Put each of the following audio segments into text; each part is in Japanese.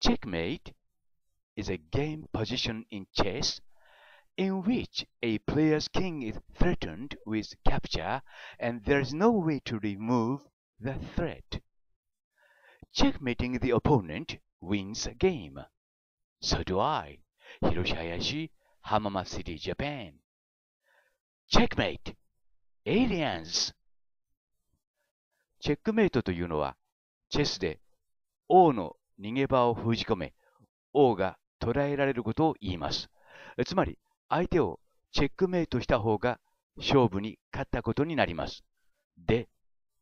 Checkmate is a game position in chess in which a player's king is threatened with capture and there is no way to remove the threat. Checkmating the opponent wins a game. So do I, Hiroshi Hayashi, Hamama City, Japan. Checkmate! Aliens! チェックメイトというのは、チェスで王の逃げ場を封じ込め、王が捕らえられることを言います。つまり、相手をチェックメイトした方が勝負に勝ったことになります。で、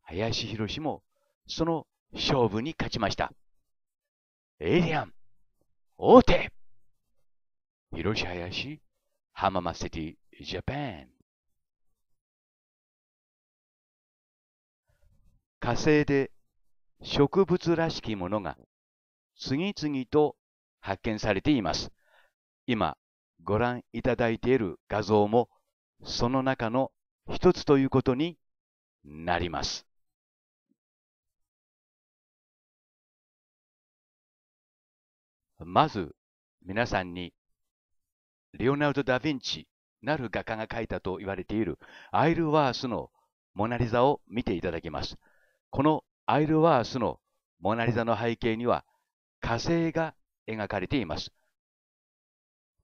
林博士もその勝負に勝ちました。エイリアン、王手広林、浜松シティ、ジャパン。火星で植物らしきものが次々と発見されています。今、ご覧いただいている画像も、その中の一つということになります。まず、皆さんに、レオナルド・ダ・ヴィンチなる画家が描いたと言われているアイルワースのモナリザを見ていただきます。このアイルワースのモナリザの背景には火星が描かれています。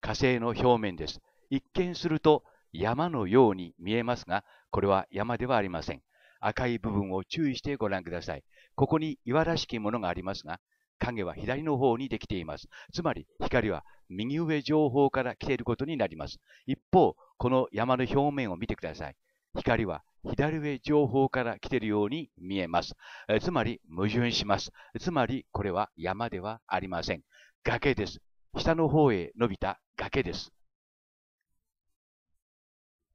火星の表面です。一見すると山のように見えますが、これは山ではありません。赤い部分を注意してご覧ください。ここに岩らしきものがありますが、影は左の方にできています。つまり光は右上上方から来ていることになります。一方、この山の表面を見てください。光は左上上方から来ているように見えます。つまり矛盾します。つまりこれは山ではありません。崖です。下の方へ伸びた崖です。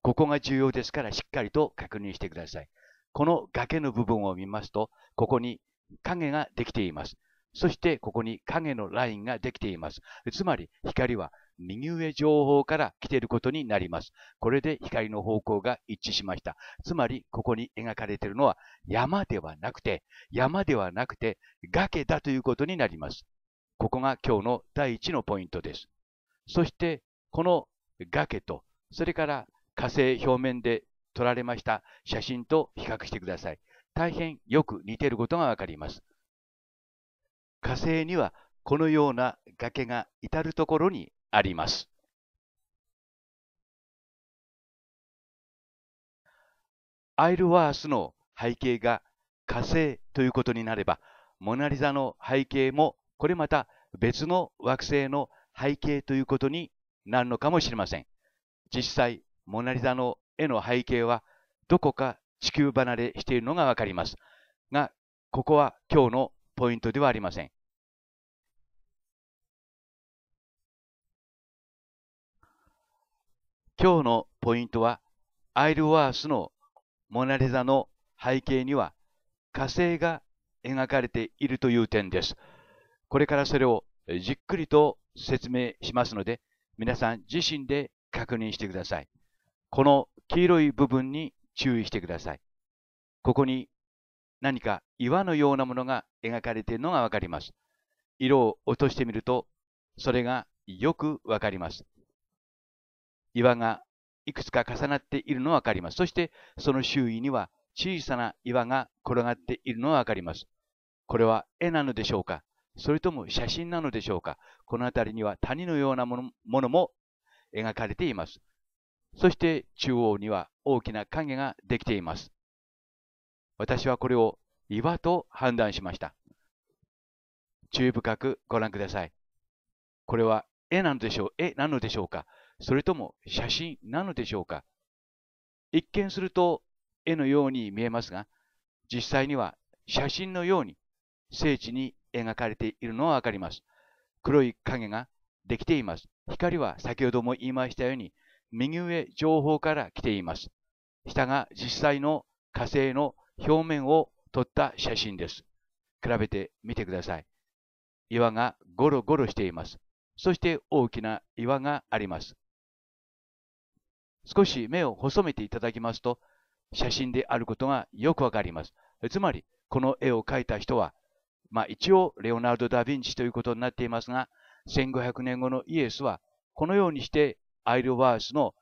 ここが重要ですからしっかりと確認してください。この崖の部分を見ますと、ここに影ができています。そしてここに影のラインができています。つまり光は右上情報から来ていることになります。これで光の方向が一致しました。つまり、ここに描かれているのは山ではなくて、山ではなくて崖だということになります。ここが今日の第一のポイントです。そして、この崖と、それから火星表面で撮られました写真と比較してください。大変よく似ていることがわかります。火星にはこのような崖が至るところにあります。アイルワースの背景が火星ということになれば、モナリザの背景もこれまた別の惑星の背景ということになるのかもしれません。実際、モナリザの絵の背景はどこか地球離れしているのがわかります。が、ここは今日のポイントではありません。今日のポイントは、アイルワースのモナレザの背景には火星が描かれているという点です。これからそれをじっくりと説明しますので、皆さん自身で確認してください。この黄色い部分に注意してください。ここに何か岩のようなものが描かれているのがわかります。色を落としてみると、それがよくわかります。岩がいくつか重なっているのわかります。そしてその周囲には小さな岩が転がっているのわかります。これは絵なのでしょうかそれとも写真なのでしょうかこの辺りには谷のようなものも描かれています。そして中央には大きな影ができています。私はこれを岩と判断しました。注意深くご覧ください。これは絵なのでしょう絵なのでしょうかそれとも写真なのでしょうか一見すると絵のように見えますが、実際には写真のように精緻に描かれているのはわかります。黒い影ができています。光は先ほども言いましたように、右上情報から来ています。下が実際の火星の表面を撮った写真です。比べてみてください。岩がゴロゴロしています。そして大きな岩があります。少し目を細めていただきますと、写真であることがよくわかります。つまり、この絵を描いた人は、まあ一応、レオナルド・ダ・ヴィンチということになっていますが、1500年後のイエスは、このようにして、アイルワースの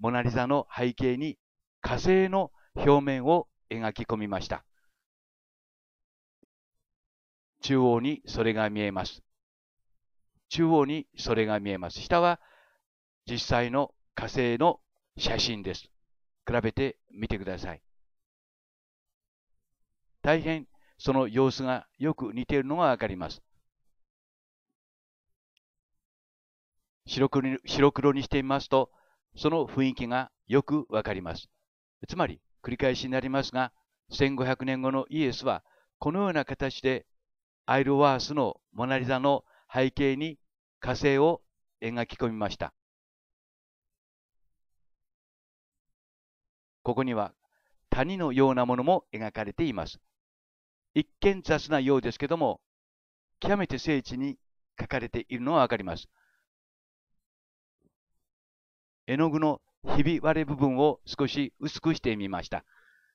モナリザの背景に火星の表面を描き込みました。中央にそれが見えます。中央にそれが見えます。下は実際の火星の写真です。比べてみてください。大変その様子がよく似ているのがわかります。白黒に白黒にしてみますと、その雰囲気がよくわかります。つまり、繰り返しになりますが、1500年後のイエスは、このような形で、アイルワースのモナリザの背景に火星を描き込みました。ここには谷のようなものも描かれています。一見雑なようですけども、極めて精緻に書かれているのはわかります。絵の具のひび割れ部分を少し薄くしてみました。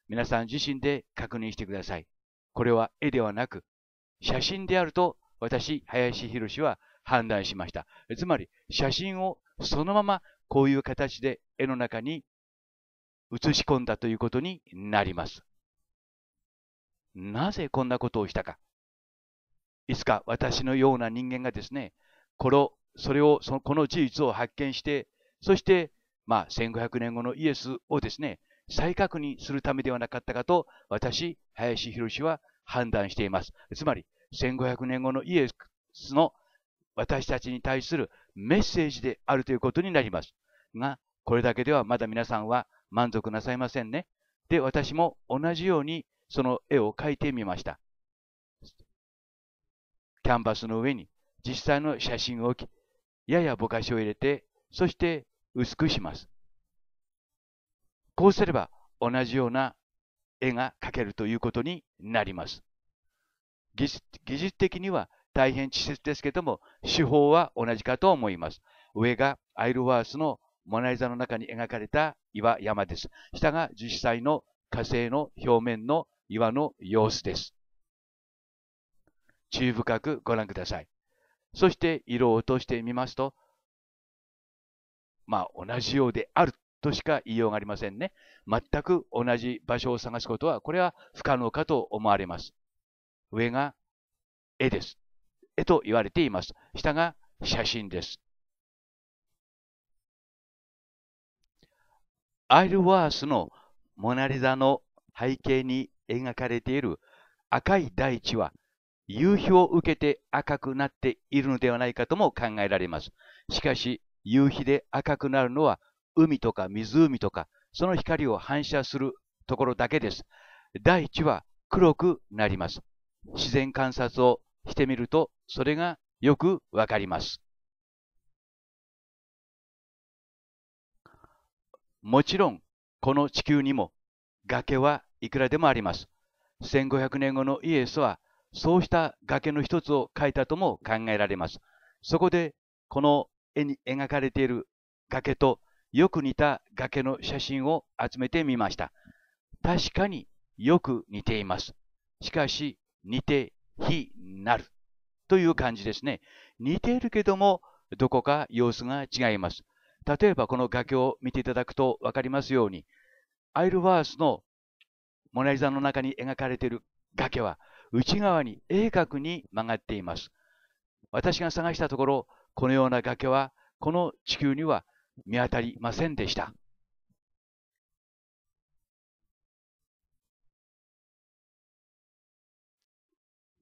皆さん自身で確認してください。これは絵ではなく、写真であると私、林博士は判断しました。つまり、写真をそのままこういう形で絵の中に移し込んだということになります。なぜこんなことをしたか。いつか私のような人間がですね、この、それを、そのこの事実を発見して、そして、まあ、1500年後のイエスをですね、再確認するためではなかったかと、私、林博士は判断しています。つまり、1500年後のイエスの私たちに対するメッセージであるということになります。が、これだけではまだ皆さんは満足なさいませんね。で、私も同じようにその絵を描いてみました。キャンバスの上に実際の写真を置き、ややぼかしを入れて、そして薄くします。こうすれば同じような絵が描けるということになります。技術的には大変稚拙ですけども、手法は同じかと思います。上がアイルワースのモナリザの中に描かれた岩山です。下が実際の火星の表面の岩の様子です。注意深くご覧ください。そして色を落としてみますと、まあ同じようであるとしか言いようがありませんね。全く同じ場所を探すことは、これは不可能かと思われます。上が絵です。絵と言われています。下が写真です。アイルワースのモナリザの背景に描かれている赤い大地は夕日を受けて赤くなっているのではないかとも考えられます。しかし、夕日で赤くなるのは海とか湖とか、その光を反射するところだけです。大地は黒くなります。自然観察をしてみると、それがよくわかります。もちろん、この地球にも崖はいくらでもあります。1500年後のイエスは、そうした崖の一つを描いたとも考えられます。そこで、この絵に描かれている崖とよく似た崖の写真を集めてみました。確かによく似ています。しかし、似て非なるという感じですね。似ているけども、どこか様子が違います。例えばこの画境を見ていただくと分かりますように、アイルワースのモナリザの中に描かれている崖は内側に鋭角に曲がっています。私が探したところ、このような崖はこの地球には見当たりませんでした。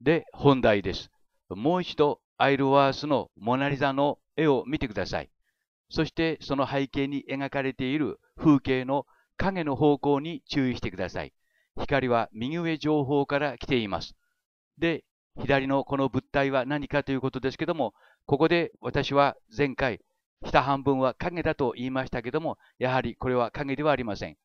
で、本題です。もう一度、アイルワースのモナリザの絵を見てください。そしてその背景に描かれている風景の影の方向に注意してください。光は右上情報から来ています。で、左のこの物体は何かということですけども、ここで私は前回、下半分は影だと言いましたけども、やはりこれは影ではありません。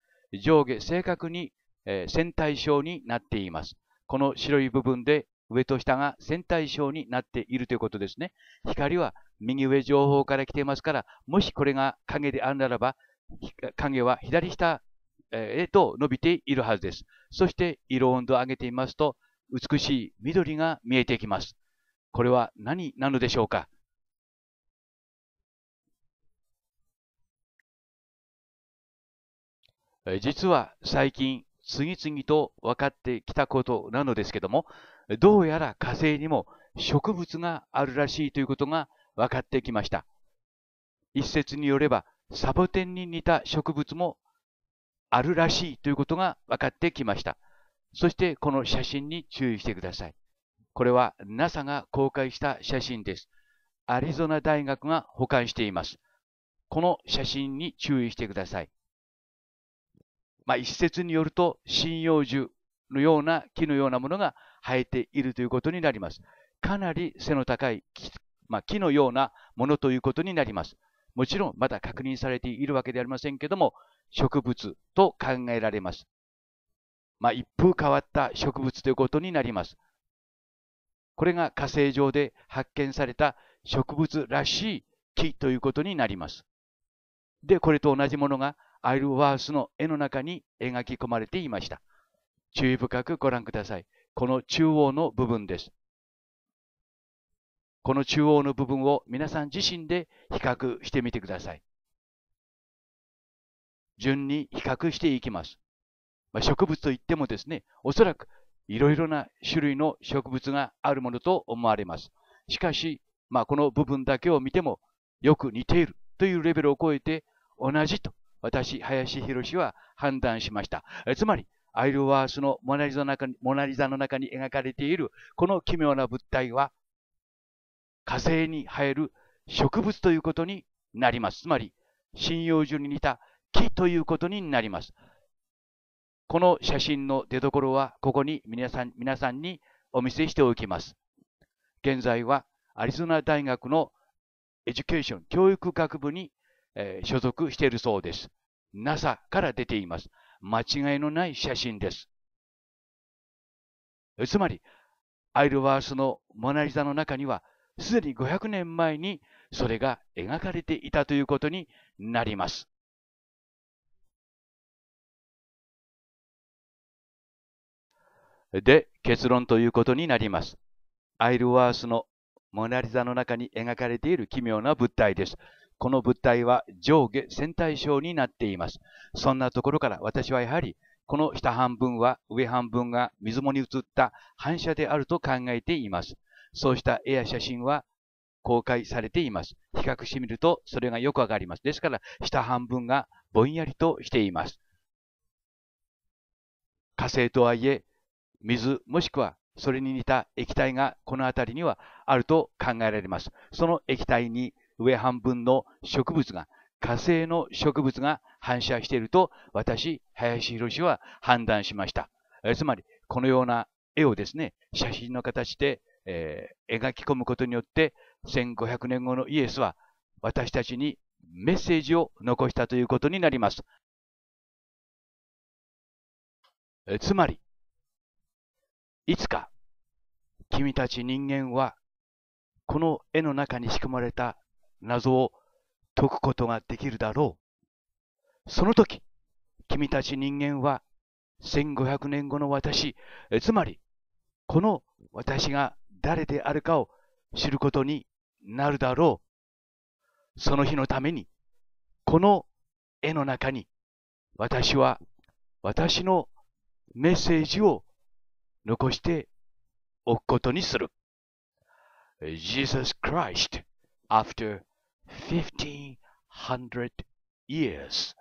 上下正確に、えー、線対称になっています。この白い部分で上と下が線対称になっているということですね。光は右上情報から来ていますから、もしこれが影であるならば、影は左下へと伸びているはずです。そして色温度を上げてみますと、美しい緑が見えてきます。これは何なのでしょうか実は最近次々と分かってきたことなのですけども、どうやら火星にも植物があるらしいということが分かってきました。一説によれば、サボテンに似た植物もあるらしいということが分かってきました。そしてこの写真に注意してください。これは NASA が公開した写真です。アリゾナ大学が保管しています。この写真に注意してください。まあ、一説によると、針葉樹のような木のようなものが生えているということになります。かなり背の高いまあ、木のようなものということになります。もちろんまだ確認されているわけではありませんけども、植物と考えられます。まあ、一風変わった植物ということになります。これが火星上で発見された植物らしい木ということになります。で、これと同じものがアイルワースの絵の中に描き込まれていました。注意深くご覧ください。この中央の部分です。この中央の部分を皆さん自身で比較してみてください。順に比較していきます。まあ、植物といってもですね、おそらくいろいろな種類の植物があるものと思われます。しかし、まあ、この部分だけを見てもよく似ているというレベルを超えて同じと私、林博は判断しました。つまり、アイルワースのモナリザの中にモナリザの中に描かれているこの奇妙な物体は火星に生える植物ということになります。つまり、針葉樹に似た木ということになります。この写真の出どころは、ここに皆さん皆さんにお見せしておきます。現在は、アリゾナ大学のエデュケーション、教育学部に、えー、所属しているそうです。NASA から出ています。間違いのない写真です。つまり、アイルワースのモナリザの中には、すでに500年前にそれが描かれていたということになります。で、結論ということになります。アイルワースのモナリザの中に描かれている奇妙な物体です。この物体は上下線対称になっています。そんなところから私はやはりこの下半分は上半分が水面に映った反射であると考えています。そうした絵や写真は公開されています。比較してみるとそれがよくわかります。ですから下半分がぼんやりとしています。火星とはいえ水もしくはそれに似た液体がこの辺りにはあると考えられます。その液体に上半分の植物が、火星の植物が反射していると私、林博は判断しました。えつまり、このような絵をですね、写真の形でえー、描き込むことによって、1500年後のイエスは私たちにメッセージを残したということになります。えつまり、いつか君たち人間はこの絵の中に仕込まれた謎を解くことができるだろう。その時、君たち人間は1500年後の私、つまり、この私が誰であるかを知ることになるだろう。その日のために、この絵の中に、私は私のメッセージを残しておくことにする。Jesus Christ after 1500 years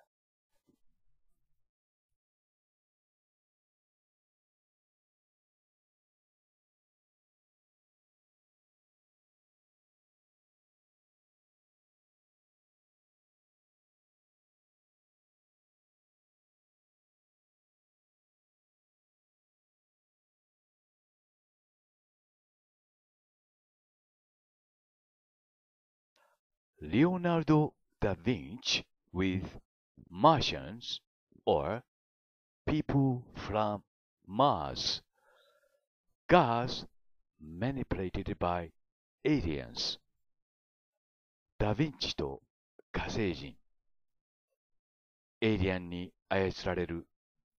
Leonardo da Vinci with Martians or people from Mars. Gods manipulated by aliens. ダヴィンチと火星人。エイリアンに操られる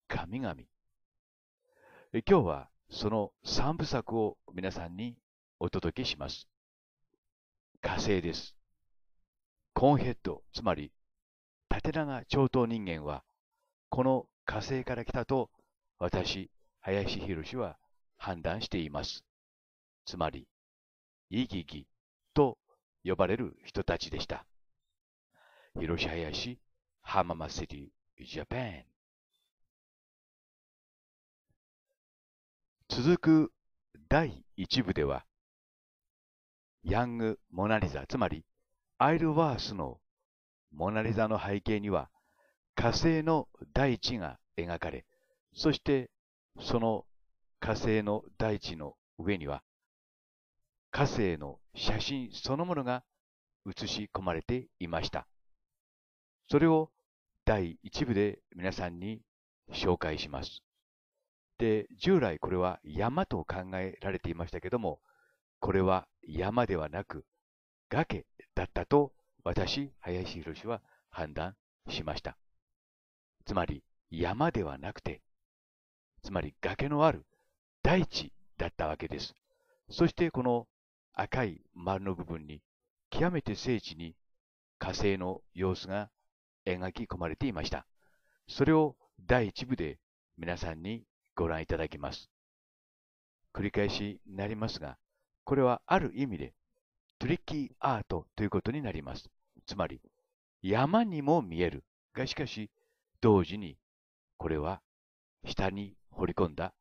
神々。今日はその三部作を皆さんにお届けします。火星です。コーンヘッド、つまり縦長超党人間は、この火星から来たと私、林博は判断しています。つまり、イギギと呼ばれる人たちでした。広島林、ママシティ、ジャパン。続く第1部では、ヤング・モナリザ、つまり、アイルワースのモナリザの背景には火星の大地が描かれ、そしてその火星の大地の上には火星の写真そのものが写し込まれていました。それを第1部で皆さんに紹介します。で、従来これは山と考えられていましたけども、これは山ではなく崖だったと私、林博士は判断しました。つまり山ではなくて、つまり崖のある大地だったわけです。そしてこの赤い丸の部分に極めて精緻に火星の様子が描き込まれていました。それを第1部で皆さんにご覧いただきます。繰り返しになりますが、これはある意味でトリッキーアートということになります。つまり、山にも見えるがしかし、同時に、これは下に掘り込んだ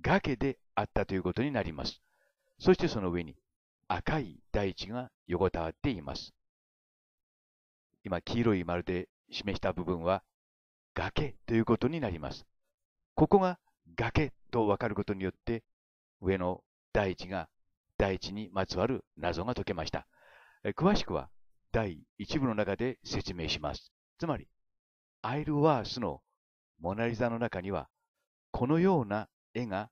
崖であったということになります。そしてその上に赤い大地が横たわっています。今、黄色い丸で示した部分は崖ということになります。ここが崖とわかることによって、上の大地が大地にまつわる謎が解けました。詳しくは第1部の中で説明します。つまり、アイルワースのモナリザの中には、このような絵が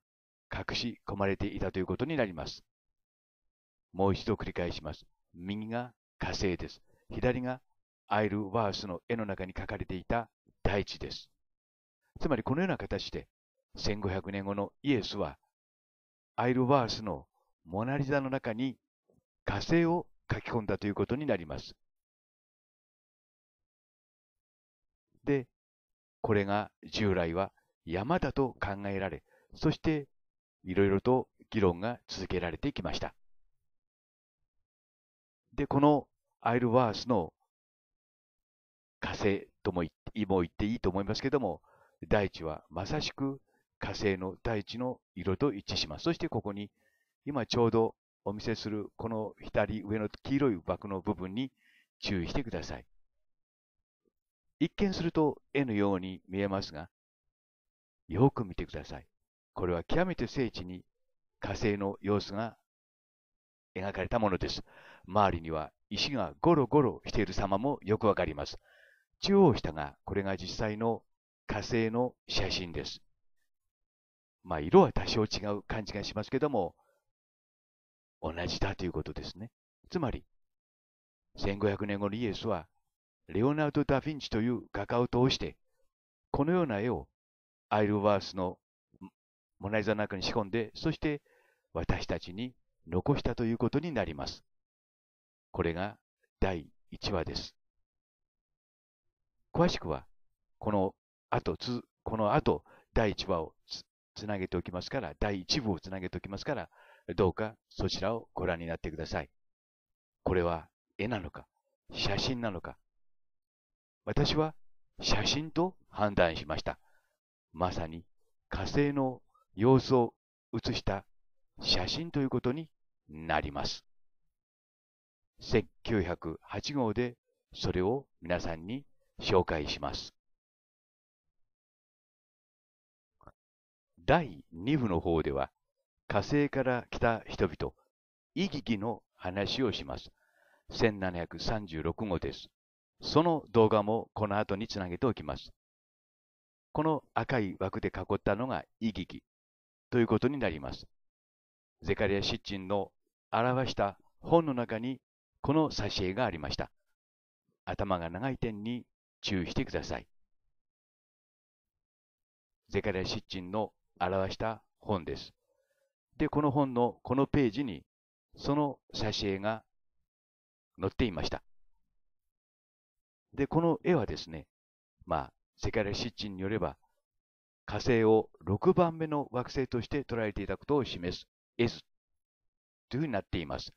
隠し込まれていたということになります。もう一度繰り返します。右が火星です。左がアイルワースの絵の中に描かれていた大地です。つまりこのような形で、1500年後のイエスは、アイルワースのモナリザの中に火星を書き込んだということになります。で、これが従来は山だと考えられ、そしていろいろと議論が続けられてきました。で、このアイルワースの火星とも言っても言っていいと思いますけども、大地はまさしく火星の大地の色と一致します。そしてここに今ちょうどお見せするこの左上の黄色い枠の部分に注意してください。一見すると絵のように見えますが、よく見てください。これは極めて精緻に火星の様子が描かれたものです。周りには石がゴロゴロしている様もよくわかります。中央下がこれが実際の火星の写真です。まあ色は多少違う感じがしますけども、同じだということですね。つまり、1500年後のイエスは、レオナルド・ダ・フィンチという画家を通して、このような絵をアイルワースのモナリザの中に仕込んで、そして私たちに残したということになります。これが第1話です。詳しくは、この後、つこの後、第1話をつつなげておきますから、第1部をつなげておきますから、どうかそちらをご覧になってください。これは絵なのか、写真なのか。私は写真と判断しました。まさに火星の様子を写した写真ということになります。1908号でそれを皆さんに紹介します。第2部の方では火星から来た人々、イギギの話をします。1736号です。その動画もこの後につなげておきます。この赤い枠で囲ったのがイギギということになります。ゼカリア・シッチンの表した本の中にこの挿絵がありました。頭が長い点に注意してください。ゼカリア・シッチンの表した本です。で、この本のこのページにその挿絵が載っていました。で、この絵はですね、まあ、世界史地によれば、火星を6番目の惑星として捉えていたことを示す S というふうになっています。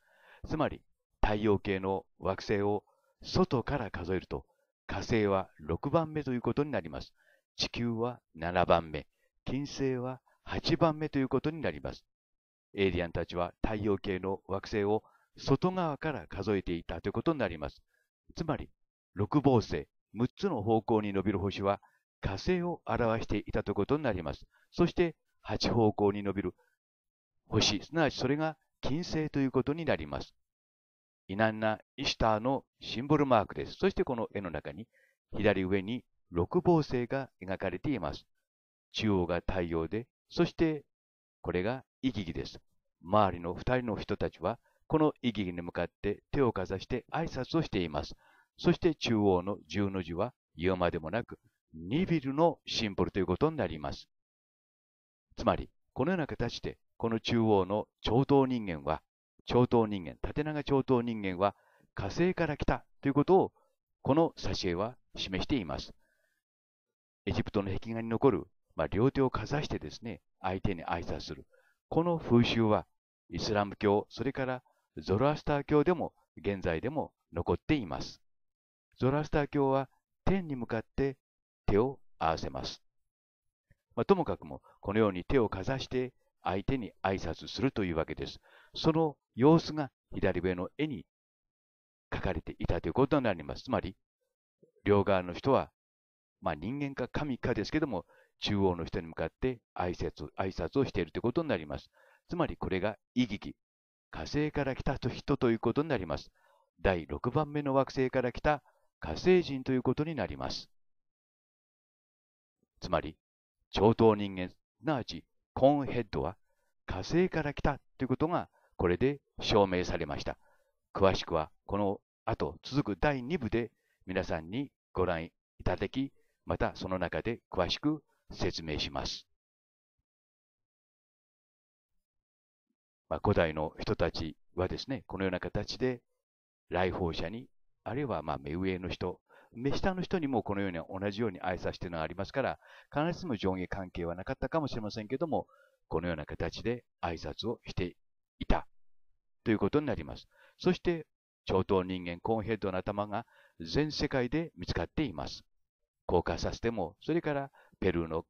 つまり、太陽系の惑星を外から数えると、火星は6番目ということになります。地球は7番目、金星は8番目ということになります。エイリアンたちは太陽系の惑星を外側から数えていたということになります。つまり、六芒星、6つの方向に伸びる星は火星を表していたということになります。そして、8方向に伸びる星、すなわちそれが金星ということになります。異難なイシュターのシンボルマークです。そしてこの絵の中に、左上に六芒星が描かれています。中央が太陽で、そしてこれがイギギです。周りの2人の人たちは、このイギギに向かって手をかざして挨拶をしています。そして中央の十の字は言うまでもなく、ニビルのシンボルということになります。つまり、このような形で、この中央の超頭人間は、超頭人間、縦長超頭人間は火星から来たということを、この挿絵は示しています。エジプトの壁画に残る、まあ、両手をかざしてですね、相手に挨拶する。この風習はイスラム教、それからゾロアスター教でも現在でも残っています。ゾロアスター教は天に向かって手を合わせます。まあ、ともかくもこのように手をかざして相手に挨拶するというわけです。その様子が左上の絵に書かれていたということになります。つまり、両側の人は、まあ、人間か神かですけども、中央の人に向かって挨拶挨拶をしているということになります。つまりこれが異義火星から来た人ということになります。第6番目の惑星から来た火星人ということになります。つまり、超等人間、すなわちコーンヘッドは火星から来たということがこれで証明されました。詳しくはこの後続く第2部で皆さんにご覧いただき、またその中で詳しく説明します。まあ、古代の人たちはですね、このような形で来訪者に、あるいはま目上の人、目下の人にもこのように同じように挨拶というのがありますから、必ずしも上下関係はなかったかもしれませんけども、このような形で挨拶をしていたということになります。そして、超党人間コーンヘッドの頭が全世界で見つかっています。硬化させても、それからペルーの、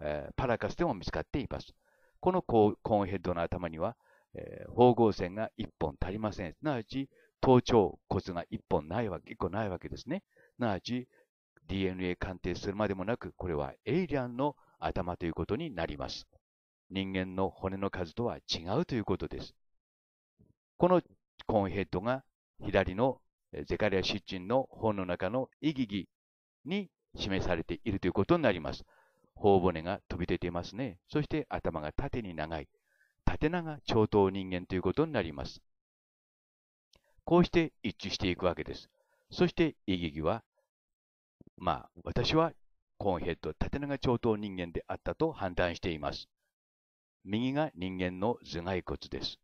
えー、パラカスでも見つかっています。このコーンヘッドの頭には、えー、縫合線が1本足りません。すなわち、頭頂骨が1本ないわけ、1個ないわけですね。すなわち、DNA 鑑定するまでもなく、これはエイリアンの頭ということになります。人間の骨の数とは違うということです。このコーンヘッドが左のゼカリア・シッチンの本の中のイギギに示されているということになります。頬骨が飛び出ていますね。そして頭が縦に長い。縦長長頭人間ということになります。こうして一致していくわけです。そしてイギギは、まあ、私はコーンヘッド縦長長頭人間であったと判断しています。右が人間の頭蓋骨です。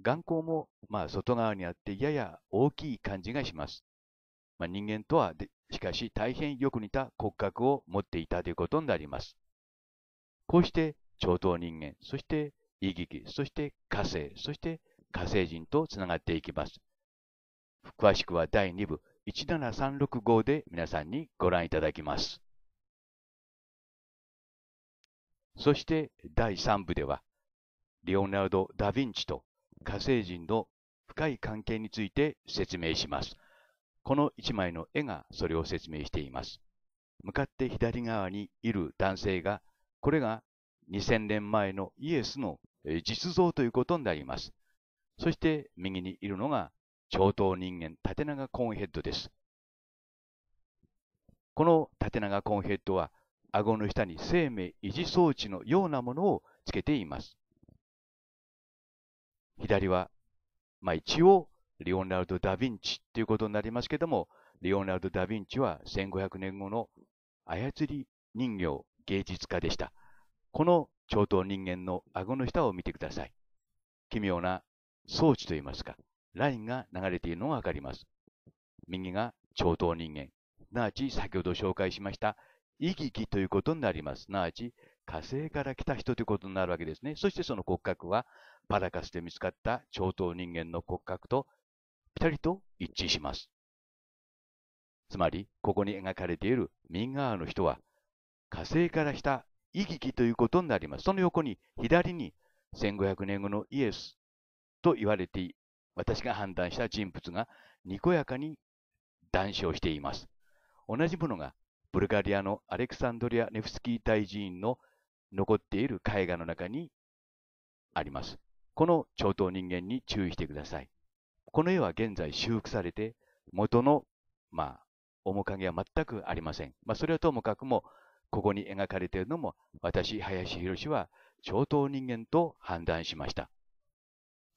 眼光も、まあ、外側にあってやや大きい感じがします。まあ、人間とはしかし大変よく似た骨格を持っていたということになります。こうして超等人間、そしてイギ義そして火星、そして火星人とつながっていきます。詳しくは第2部17365で皆さんにご覧いただきます。そして第3部では、リオナルド・ダ・ヴィンチと火星人の深い関係について説明します。この一枚の絵がそれを説明しています。向かって左側にいる男性が、これが2000年前のイエスの実像ということになります。そして右にいるのが超等人間縦長コーンヘッドです。この縦長コーンヘッドは顎の下に生命維持装置のようなものをつけています。左は、まあ、一応リオナルド・ダ・ヴィンチということになりますけども、リオナルド・ダ・ヴィンチは1500年後の操り人形芸術家でした。この超等人間の顎の下を見てください。奇妙な装置といいますか、ラインが流れているのがわかります。右が超等人間、すなわち先ほど紹介しました、イギギということになります。すなわち火星から来た人ということになるわけですね。そしてその骨格はパラカスで見つかった超等人間の骨格とぴたと一致します。つまり、ここに描かれている右側の人は、火星から来たイギキということになります。その横に、左に1500年後のイエスと言われて、私が判断した人物がにこやかに談笑しています。同じものが、ブルガリアのアレクサンドリア・ネフスキー大寺院の残っている絵画の中にあります。この超等人間に注意してください。この絵は現在修復されて、元の、まあ、面影は全くありません。まあ、それはともかくも、ここに描かれているのも、私、林博は超党人間と判断しました。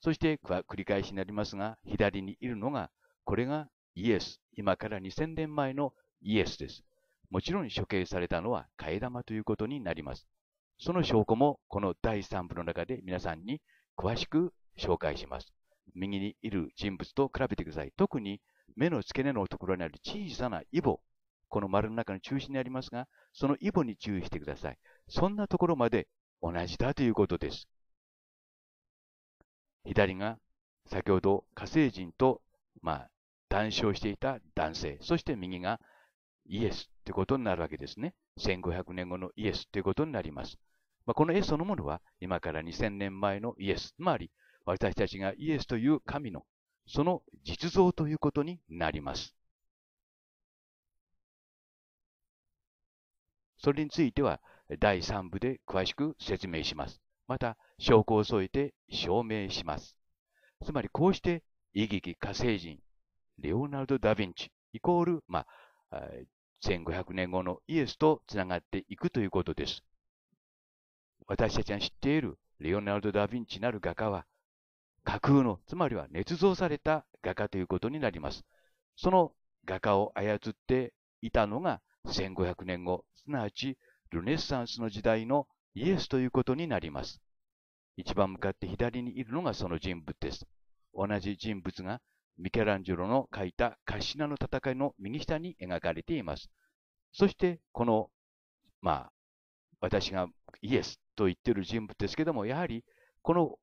そして、繰り返しになりますが、左にいるのが、これがイエス。今から2000年前のイエスです。もちろん処刑されたのは替え玉ということになります。その証拠もこの第3部の中で皆さんに詳しく紹介します。右にいる人物と比べてください。特に目の付け根のところにある小さなイボ。この丸の中の中心にありますが、そのイボに注意してください。そんなところまで同じだということです。左が先ほど火星人と、まあ、談笑していた男性。そして右がイエスということになるわけですね。1500年後のイエスということになります。まあ、この絵そのものは今から2000年前のイエス、つまり私たちがイエスという神の、その実像ということになります。それについては、第3部で詳しく説明します。また、証拠を添えて証明します。つまり、こうして、イギギ火星人、レオナルド・ダ・ヴィンチ、イコール、まあ、1500年後のイエスとつながっていくということです。私たちが知っているレオナルド・ダ・ヴィンチなる画家は、架空の、つまりは捏造された画家ということになります。その画家を操っていたのが1500年後、すなわちルネッサンスの時代のイエスということになります。一番向かって左にいるのがその人物です。同じ人物がミケランジェロの描いたカシナの戦いの右下に描かれています。そしてこの、まあ、私がイエスと言っている人物ですけども、やはりこの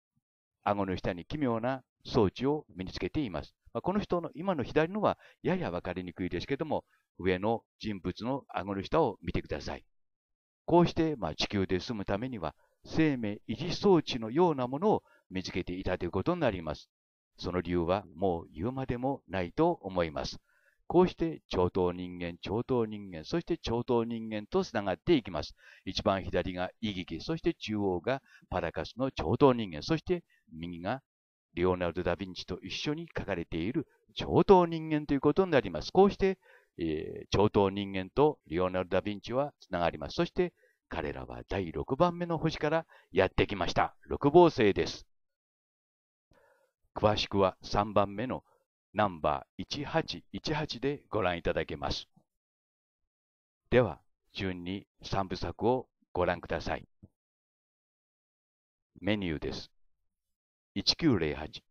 顎の下に奇妙な装置を身につけています。まあ、この人の今の左のはやや分かりにくいですけども、上の人物の顎の下を見てください。こうして、まあ、地球で住むためには、生命維持装置のようなものを見つけていたということになります。その理由はもう言うまでもないと思います。こうして超等人間、超等人間、そして超等人間と繋がっていきます。一番左がイギキ、そして中央がパラカスの超等人間、そして右がリオナルド・ダ・ヴィンチと一緒に書かれている超等人間ということになります。こうして、えー、超等人間とリオナルド・ダ・ヴィンチはつながります。そして、彼らは第6番目の星からやってきました。6房星です。詳しくは3番目のナンバー1818でご覧いただけます。では、順に3部作をご覧ください。メニューです。1908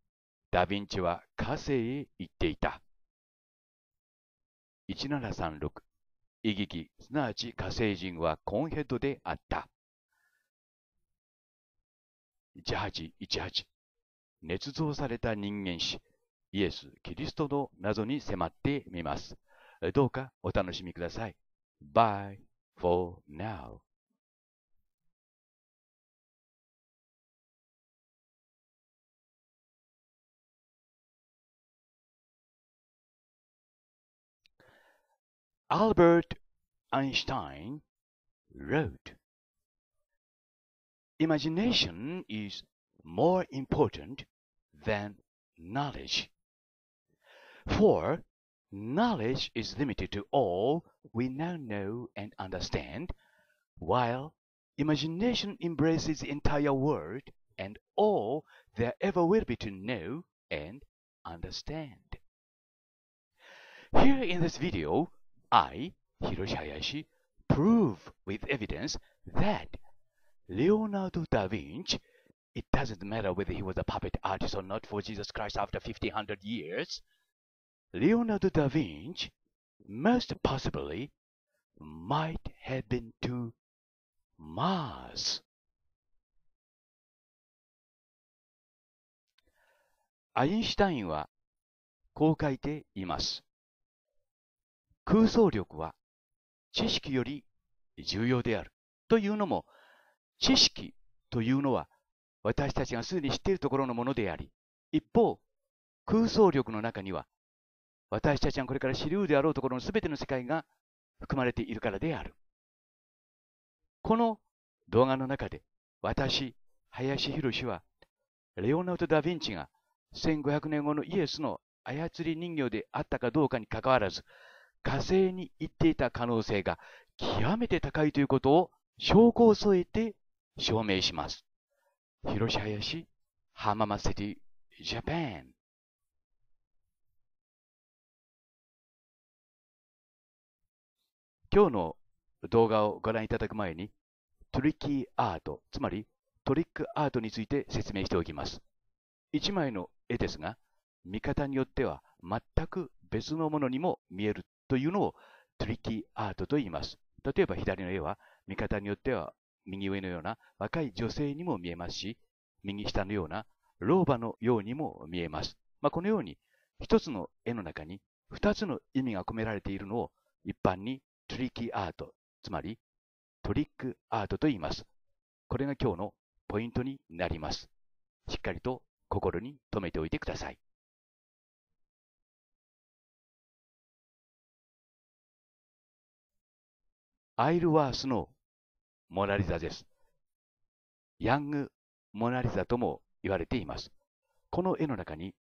ダ・ヴィンチは火星へ行っていた。1736イギキ、すなわち火星人はコンヘッドであった。1818捏造された人間史、イエス・キリストの謎に迫ってみます。どうかお楽しみください。Bye for now. Albert Einstein wrote, Imagination is more important than knowledge, for knowledge is limited to all we now know and understand, while imagination embraces the entire world and all there ever will be to know and understand. Here in this video, I, Hiroshi Hayashi, prove with evidence that Leonardo da Vinci, it doesn't matter whether he was a puppet artist or not for Jesus Christ after 1500 years, Leonardo da Vinci most possibly might have been to Mars. Einstein 空想力は知識より重要である。というのも、知識というのは私たちがすでに知っているところのものであり、一方、空想力の中には私たちがこれから知りるであろうところの全ての世界が含まれているからである。この動画の中で私、林博はレオナルド・ダ・ヴィンチが1500年後のイエスの操り人形であったかどうかにかかわらず火星に行っていた可能性が極めて高いということを証拠を添えて証明します。広し林浜松セジャパン今日の動画をご覧いただく前にトリッキーアート、つまりトリックアートについて説明しておきます。一枚の絵ですが、見方によっては全く別のものにも見えるというのをトリキアートと言います。例えば左の絵は見方によっては右上のような若い女性にも見えますし、右下のような老婆のようにも見えます。まあ、このように一つの絵の中に二つの意味が込められているのを一般にトリキアート、つまりトリックアートと言います。これが今日のポイントになります。しっかりと心に留めておいてください。アイルワースのモナリザです。ヤング・モナリザとも言われています。この絵の中に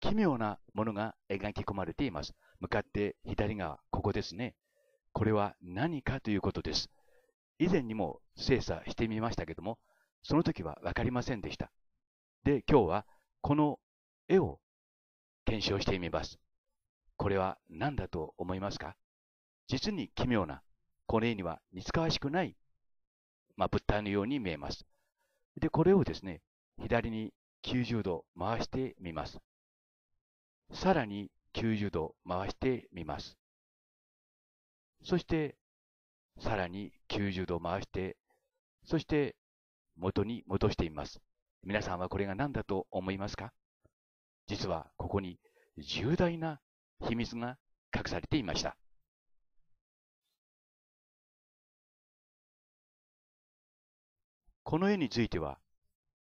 奇妙なものが描き込まれています。向かって左側、ここですね。これは何かということです。以前にも精査してみましたけども、その時はわかりませんでした。で、今日はこの絵を検証してみます。これは何だと思いますか実に奇妙なこの絵には似つかわしくない、まあ、物体のように見えます。で、これをですね、左に90度回してみます。さらに90度回してみます。そして、さらに90度回して、そして元に戻してみます。皆さんはこれが何だと思いますか実はここに重大な秘密が隠されていました。この絵については、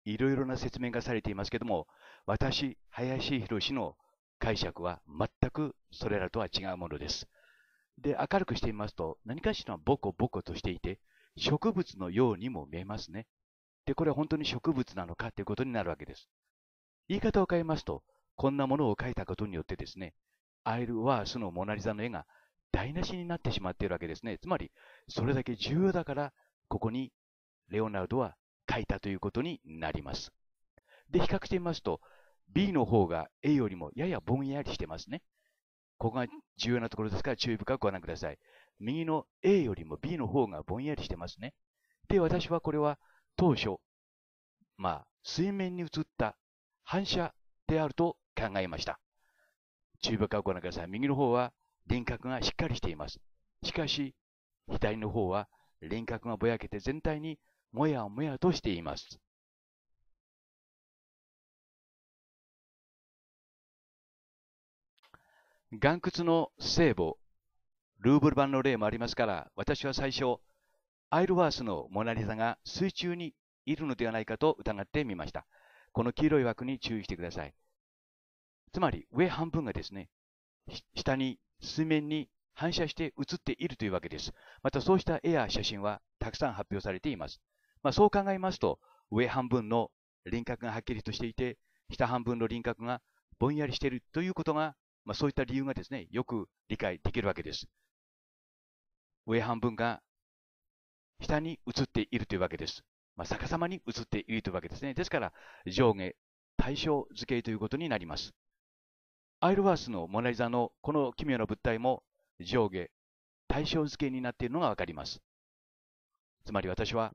いろいろな説明がされていますけども、私、林博の解釈は全くそれらとは違うものです。で、明るくしてみますと、何かしらボコボコとしていて、植物のようにも見えますね。で、これは本当に植物なのかということになるわけです。言い方を変えますと、こんなものを描いたことによってですね、アイル・ワースのモナリザの絵が台無しになってしまっているわけですね。つまり、それだけ重要だから、ここにレオナルドは書いたということになります。で、比較してみますと、B の方が A よりもややぼんやりしてますね。ここが重要なところですから注意深くご覧ください。右の A よりも B の方がぼんやりしてますね。で、私はこれは当初、まあ、水面に映った反射であると考えました。注意深くご覧ください。右の方は輪郭がしっかりしています。しかし、左の方は輪郭がぼやけて全体にもやもやとしています。岩窟の聖母、ルーブル版の例もありますから、私は最初、アイルワースのモナリザが水中にいるのではないかと疑ってみました。この黄色い枠に注意してください。つまり、上半分がですね、下に、水面に反射して映っているというわけです。またそうした絵や写真はたくさん発表されています。まあ、そう考えますと、上半分の輪郭がはっきりとしていて、下半分の輪郭がぼんやりしているということが、まあ、そういった理由がですね、よく理解できるわけです。上半分が下に映っているというわけです。まあ、逆さまに映っているというわけですね。ですから、上下対称図形ということになります。アイルワースのモナリザのこの奇妙な物体も上下対称図形になっているのがわかります。つまり私は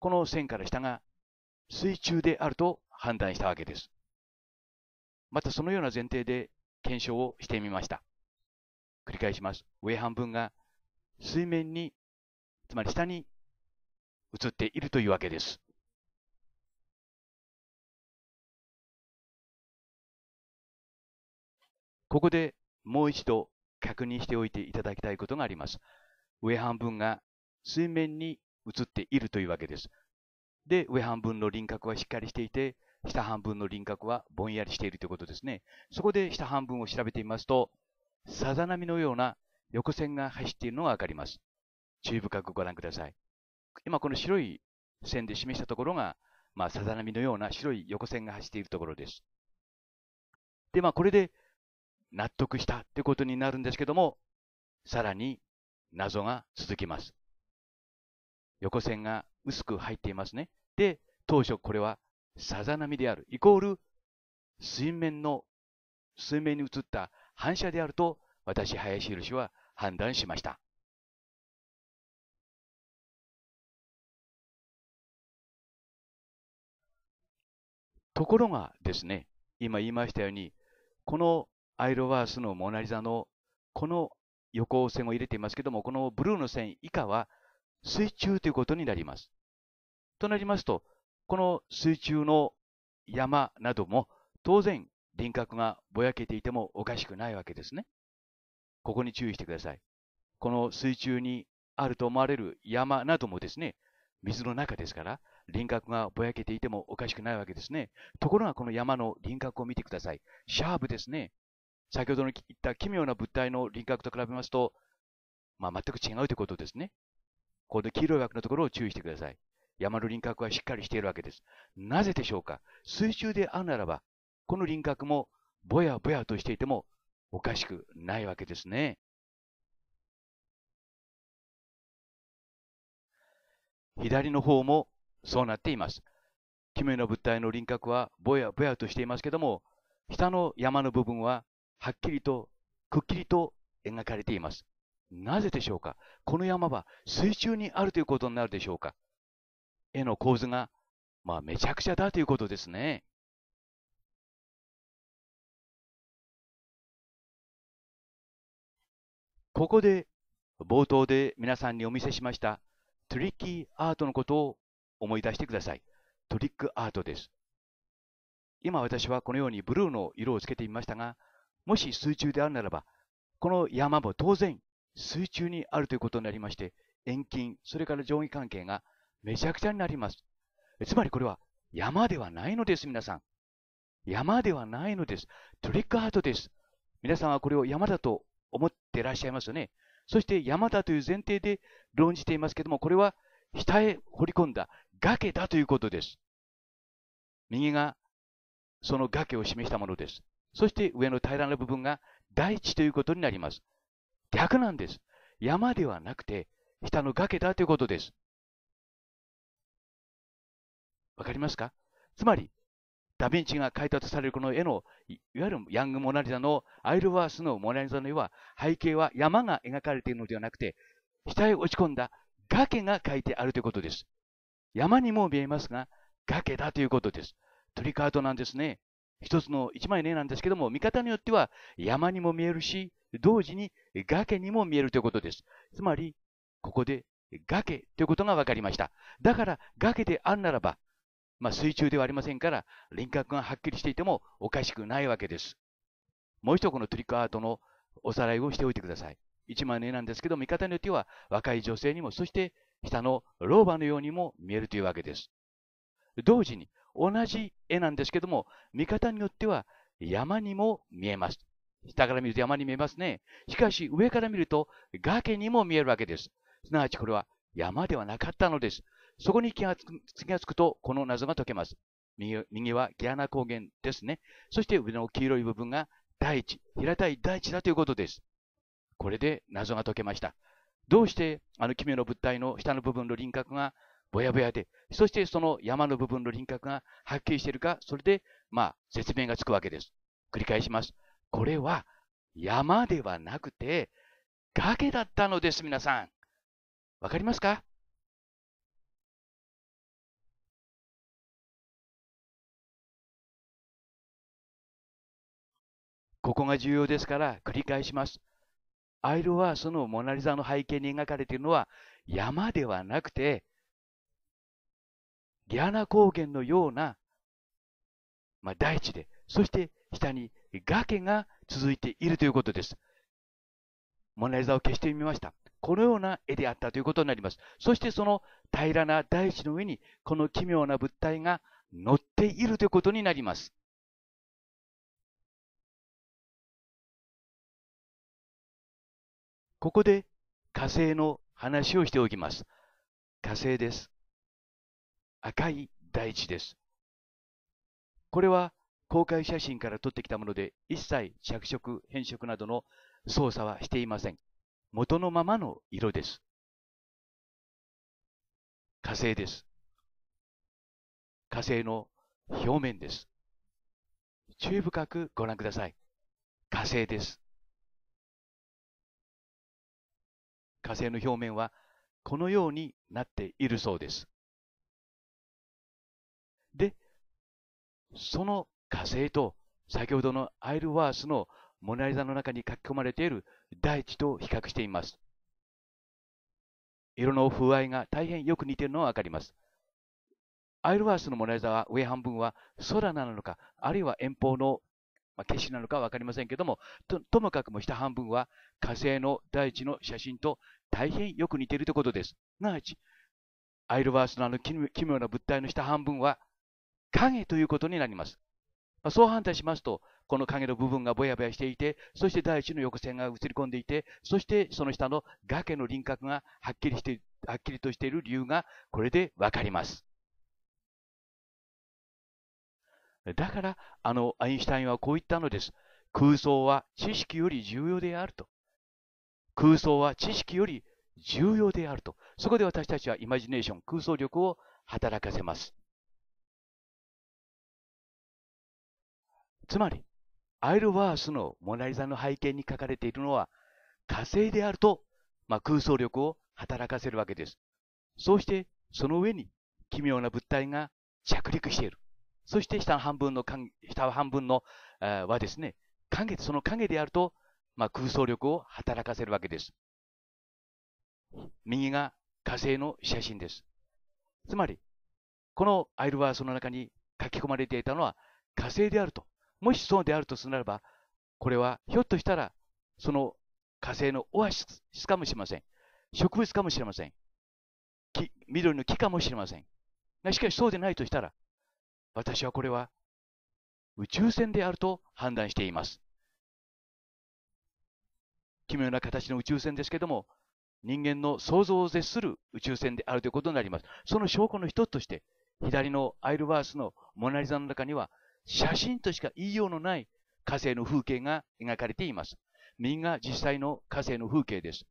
この線から下が水中であると判断したわけです。またそのような前提で検証をしてみました。繰り返します。上半分が水面に、つまり下に映っているというわけです。ここでもう一度確認しておいていただきたいことがあります。上半分が水面に映っているというわけです。で、上半分の輪郭はしっかりしていて、下半分の輪郭はぼんやりしているということですね。そこで下半分を調べてみますと、さざ波のような横線が走っているのがわかります。注意深くご覧ください。今この白い線で示したところが、まあ、さざ波のような白い横線が走っているところです。で、まあ、これで納得したということになるんですけども、さらに謎が続きます。横線が薄く入っていますね。で、当初これはさざ波である、イコール水面の、水面に映った反射であると、私、林宏は判断しました。ところがですね、今言いましたように、このアイロワースのモナリザのこの横線を入れていますけども、このブルーの線以下は水中ということになります。となりますと、この水中の山なども当然輪郭がぼやけていてもおかしくないわけですね。ここに注意してください。この水中にあると思われる山などもですね、水の中ですから輪郭がぼやけていてもおかしくないわけですね。ところがこの山の輪郭を見てください。シャープですね。先ほどの言った奇妙な物体の輪郭と比べますと、まあ、全く違うということですね。この黄色い枠のところを注意してください。山の輪郭はしっかりしているわけです。なぜでしょうか水中であるならば、この輪郭もぼやぼやとしていてもおかしくないわけですね。左の方もそうなっています。奇妙な物体の輪郭はぼやぼやとしていますけども、下の山の部分ははっきりとくっきりと描かれています。なぜでしょうかこの山は水中にあるということになるでしょうか絵の構図が、まあ、めちゃくちゃだということですね。ここで冒頭で皆さんにお見せしましたトリッキーアートのことを思い出してください。トリックアートです。今私はこのようにブルーの色をつけてみましたが、もし水中であるならば、この山も当然水中にあるということになりまして、遠近、それから上下関係がめちゃくちゃになります。つまりこれは山ではないのです、皆さん。山ではないのです。トリックアートです。皆さんはこれを山だと思ってらっしゃいますよね。そして山だという前提で論じていますけども、これは下へ掘り込んだ崖だということです。右がその崖を示したものです。そして上の平らな部分が大地ということになります。逆なんです。山ではなくて、下の崖だということです。わかりますかつまり、ダヴィンチが開拓されるこの絵の、いわゆるヤングモナリザのアイルワースのモナリザの絵は、背景は山が描かれているのではなくて、下へ落ち込んだ崖が描いてあるということです。山にも見えますが、崖だということです。トリカートなんですね。一つの一枚の絵なんですけども、見方によっては山にも見えるし、同時に崖にも見えるということです。つまり、ここで崖ということが分かりました。だから崖であるならば、まあ、水中ではありませんから、輪郭がはっきりしていてもおかしくないわけです。もう一度このトリックアートのおさらいをしておいてください。一枚の絵なんですけど、見方によっては若い女性にも、そして下の老婆のようにも見えるというわけです。同時に、同じ絵なんですけども、見方によっては山にも見えます。下から見ると山に見えますね。しかし、上から見ると崖にも見えるわけです。すなわちこれは山ではなかったのです。そこに気がつく気がつくと、この謎が解けます。右右はギアナ高原ですね。そして上の黄色い部分が大地、平たい大地だということです。これで謎が解けました。どうしてあの奇妙な物体の下の部分の輪郭がぼやぼやで、そしてその山の部分の輪郭がはっきりしているか、それで、まあ、説明がつくわけです。繰り返します。これは山ではなくて崖だったのです、皆さん。わかりますかここが重要ですから繰り返します。アイロはそのモナリザの背景に描かれているのは山ではなくてギアナ高原のような、まあ、大地で、そして下に崖が続いているということです。モナリザを消してみました。このような絵であったということになります。そしてその平らな大地の上に、この奇妙な物体が乗っているということになります。ここで火星の話をしておきます。火星です。赤い大地です。これは公開写真から撮ってきたもので、一切着色、変色などの操作はしていません。元のままの色です。火星です。火星の表面です。注意深くご覧ください。火星です。火星の表面はこのようになっているそうです。で、その火星と、先ほどのアイルワースのモナリザの中に書き込まれている大地と比較しています。色の風合いが大変よく似ているのがわかります。アイルワースのモナリザは上半分は空なのか、あるいは遠方のま色なのか分かりませんけどもと、ともかくも下半分は火星の大地の写真と大変よく似ているということです。なわち、アイルワースのあの奇妙な物体の下半分は影ということになります。そう反対しますと、この影の部分がぼやぼやしていて、そして第一の横線が映り込んでいて、そしてその下の崖の輪郭がはっきりして、はっきりとしている理由がこれでわかります。だから、あの、アインシュタインはこう言ったのです。空想は知識より重要であると。空想は知識より重要であると。そこで私たちはイマジネーション、空想力を働かせます。つまり、アイルワースのモナリザの背景に書かれているのは火星であると、まあ、空想力を働かせるわけです。そうしてその上に奇妙な物体が着陸している。そして下半分の、下半分の、えー、はですね、影、その影であると、まあ、空想力を働かせるわけです。右が火星の写真です。つまり、このアイルワースの中に書き込まれていたのは火星であると、もしそうであるとするならば、これはひょっとしたら、その火星のオアシスかもしれません。植物かもしれません。木緑の木かもしれません。しかしそうでないとしたら、私はこれは宇宙船であると判断しています。奇妙な形の宇宙船ですけども、人間の想像を絶する宇宙船であるということになります。その証拠の一つとして、左のアイルバースのモナリザの中には、写真としか言いようのない火星の風景が描かれています。右が実際の火星の風景です。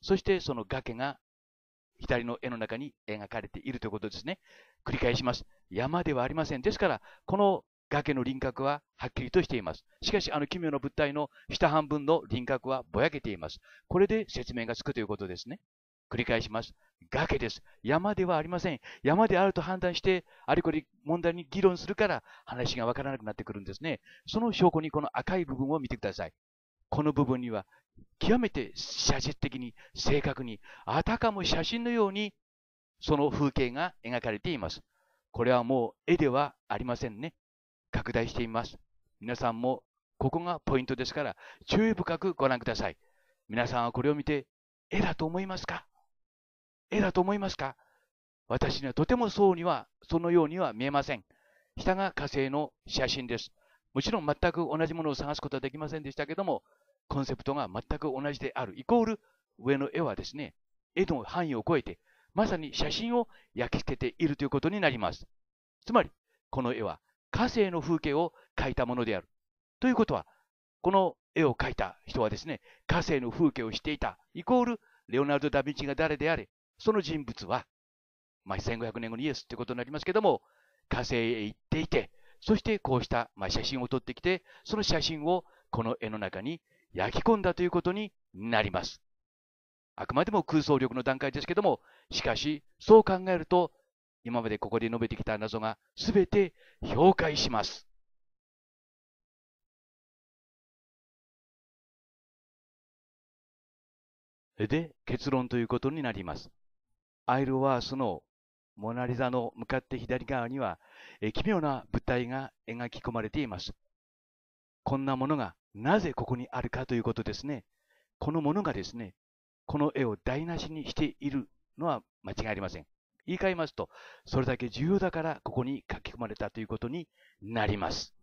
そしてその崖が左の絵の中に描かれているということですね。繰り返します。山ではありません。ですから、この崖の輪郭ははっきりとしています。しかし、あの奇妙な物体の下半分の輪郭はぼやけています。これで説明がつくということですね。繰り返します。崖です。山ではありません。山であると判断して、あれこれ問題に議論するから話がわからなくなってくるんですね。その証拠にこの赤い部分を見てください。この部分には極めて写実的に正確に、あたかも写真のようにその風景が描かれています。これはもう絵ではありませんね。拡大しています。皆さんもここがポイントですから注意深くご覧ください。皆さんはこれを見て絵だと思いますか絵だと思いますか私にはとてもそうには、そのようには見えません。下が火星の写真です。もちろん全く同じものを探すことはできませんでしたけども、コンセプトが全く同じである。イコール、上の絵はですね、絵の範囲を超えて、まさに写真を焼き付けているということになります。つまり、この絵は火星の風景を描いたものである。ということは、この絵を描いた人はですね、火星の風景をしていた、イコール、レオナルド・ダ・ヴィンチが誰であれ、その人物は、まあ、1500年後のイエスってことになりますけども、火星へ行っていて、そしてこうした、まあ、写真を撮ってきて、その写真をこの絵の中に焼き込んだということになります。あくまでも空想力の段階ですけども、しかし、そう考えると、今までここで述べてきた謎が全て評価します。で、結論ということになります。アイルワースのモナリザの向かって左側には、奇妙な物体が描き込まれています。こんなものがなぜここにあるかということですね。このものがですね、この絵を台無しにしているのは間違いありません。言い換えますと、それだけ重要だからここに書き込まれたということになります。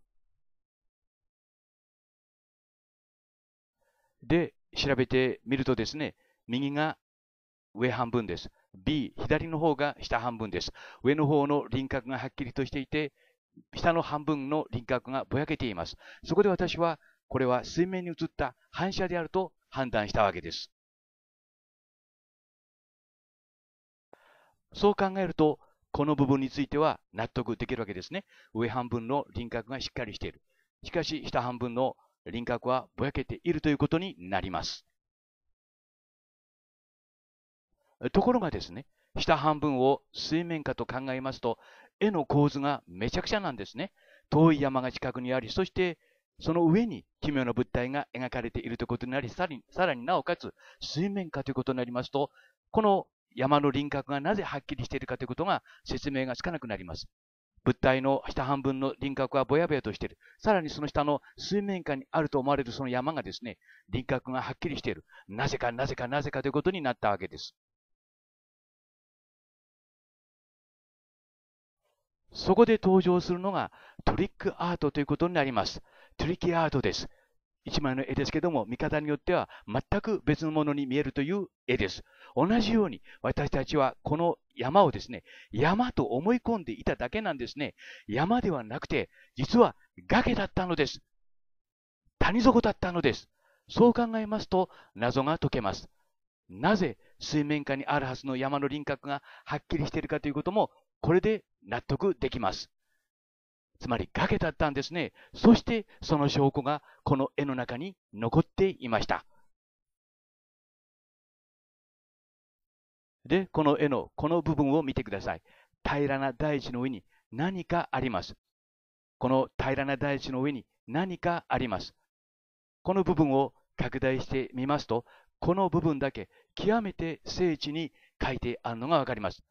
で、調べてみるとですね、右が上半分です。B、左の方が下半分です。上の方の輪郭がはっきりとしていて、下の半分の輪郭がぼやけています。そこで私は、これは水面に映った反射であると判断したわけです。そう考えると、この部分については納得できるわけですね。上半分の輪郭がしっかりしている。しかし、下半分の輪郭はぼやけているということになります。ところがですね、下半分を水面下と考えますと、絵の構図がめちゃくちゃなんですね。遠い山が近くにあり、そしてその上に奇妙な物体が描かれているということになり、さらにさらになおかつ水面下ということになりますと、この山の輪郭がなぜはっきりしているかということが説明がつかなくなります。物体の下半分の輪郭はぼやぼやとしている。さらにその下の水面下にあると思われるその山がですね、輪郭がはっきりしている。なぜかなぜかなぜかということになったわけです。そこで登場するのがトリックアートということになります。トリッキアートです。一枚の絵ですけども、見方によっては全く別のものに見えるという絵です。同じように私たちはこの山をですね、山と思い込んでいただけなんですね。山ではなくて、実は崖だったのです。谷底だったのです。そう考えますと謎が解けます。なぜ水面下にあるはずの山の輪郭がはっきりしているかということも、これで納得できます。つまり崖だったんですね。そしてその証拠がこの絵の中に残っていました。で、この絵のこの部分を見てください。平らな大地の上に何かあります。この平らな大地の上に何かあります。この部分を拡大してみますと、この部分だけ極めて精緻に書いてあるのがわかります。